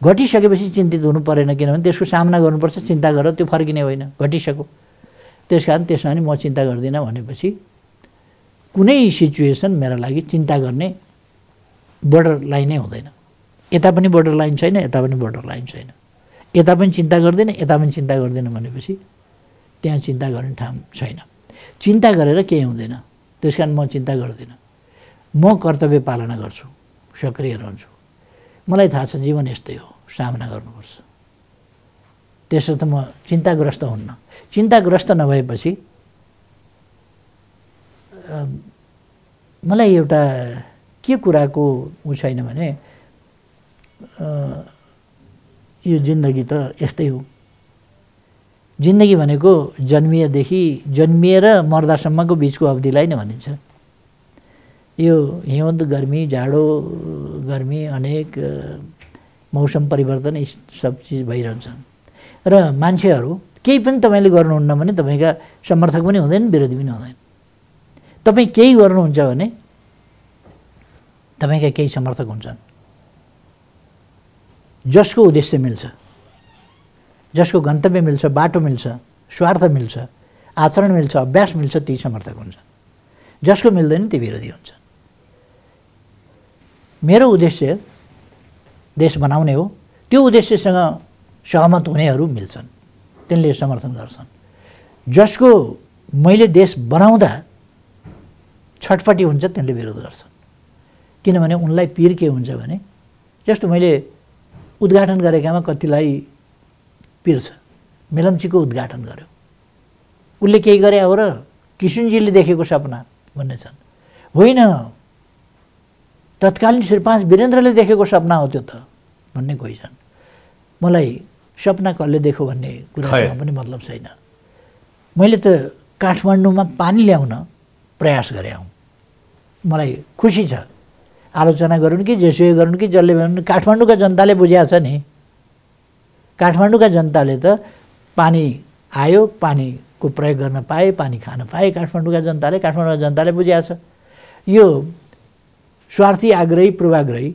घटिसकेपछि चिन्तित हुनु परेन किनभने त्यसको सामना गर्नुपर्छ चिन्ता गरेर त्यो फर्किने होइन घटिसक्यो त्यस कारण त्यसमा नि म चिन्ता गर्दिनँ भनेपछि कुनै सिचुएसन मेरो लागि चिन्ता गर्ने बोर्डर लाइनै हुँदैन यता पनि बोर्डर लाइन छैन यता पनि बोर्डर लाइन छैन यता पनि चिन्ता गर्दैन यता पनि चिन्ता गर्दैन भनेपछि त्यहाँ चिन्ता गर्ने ठाउँ छैन चिन्ता गरेर केही हुँदैन त्यस कारण म चिन्ता गर्दिनँ म कर्तव्य पालना गर्छु सक्रिय रहन्छु मलाई थाहा छ जीवन यस्तै हो सामना गर्नुपर्छ त्यसो त म चिन्ताग्रस्त हुन्न चिन्ताग्रस्त नभएपछि मलाई एउटा के कुराको ऊ छैन भने यो जिन्दगी त यस्तै हो जिन्दगी भनेको जन्मिएदेखि जन्मिएर मर्दासम्मको बिचको अवधिलाई नै भनिन्छ यो हिउँद गर्मी जाडो गर्मी अनेक मौसम परिवर्तन यी सब चिज भइरहन्छन् र मान्छेहरू केही पनि तपाईँले गर्नुहुन्न भने तपाईँका समर्थक पनि हुँदैन विरोधी पनि हुँदैन तपाईँ केही गर्नुहुन्छ भने तपाईँका केही समर्थक हुन्छन् जसको उद्देश्य मिल्छ जसको गन्तव्य मिल्छ बाटो मिल्छ स्वार्थ मिल्छ आचरण मिल्छ अभ्यास मिल्छ त्यही समर्थक हुन्छ जसको मिल्दैन ती विरोधी हुन्छ मेरो उद्देश्य देश बनाउने हो त्यो उद्देश्यसँग सहमत हुनेहरू मिल्छन् त्यसले समर्थन गर्छन् जसको मैले देश बनाउँदा छटपटी हुन्छ त्यसले विरोध गर्छन् किनभने उनलाई पिर के हुन्छ भने जस्तो मैले उद्घाटन गरेकामा कतिलाई पिर छ मेलम्चीको उद्घाटन गर्यो उसले केही गरे हो र किसुनजीले देखेको सपना भन्ने छन् होइन तत्कालीन श्री पाँच वीरेन्द्रले देखेको सपना हो त्यो त भन्ने कोही मलाई सपना कसले देखो भन्ने कुरासँग पनि मतलब छैन मैले त काठमाडौँमा पानी ल्याउन प्रयास गरेँ हौँ मलाई खुसी छ आलोचना गरौँ कि जेसु गरौँ कि जसले भनौँ काठमाडौँका जनताले बुझ्या छ नि काठमाडौँका जनताले त पानी आयो पानीको प्रयोग गर्न पाए पानी खान पाए काठमाडौँका जनताले काठमाडौँका जनताले बुझ्या छ यो स्वार्थी आग्रही पूर्वाग्रही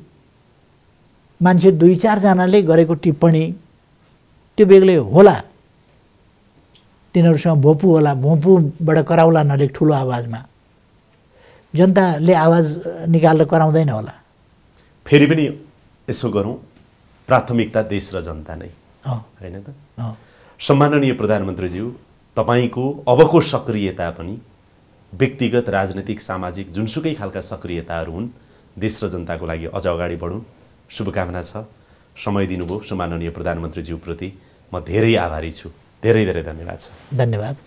मान्छे दुई चारजनाले गरेको टिप्पणी त्यो बेग्लै होला तिनीहरूसँग भोपु होला भोपूबाट कराउला नलेख ठुलो आवाजमा जनताले आवाज निकालेर कराउँदैन होला फेरि पनि यसो गरौँ प्राथमिकता देश र जनता नै होइन त सम्माननीय प्रधानमन्त्रीज्यू तपाईँको अबको सक्रियता पनि व्यक्तिगत राजनैतिक सामाजिक जुनसुकै खालका सक्रियताहरू हुन् देश र जनताको लागि अझ अगाडि बढौँ शुभकामना छ समय दिनुभयो सम्माननीय प्रधानमन्त्रीज्यूप्रति म धेरै आभारी छु धेरै धेरै धन्यवाद छ धन्यवाद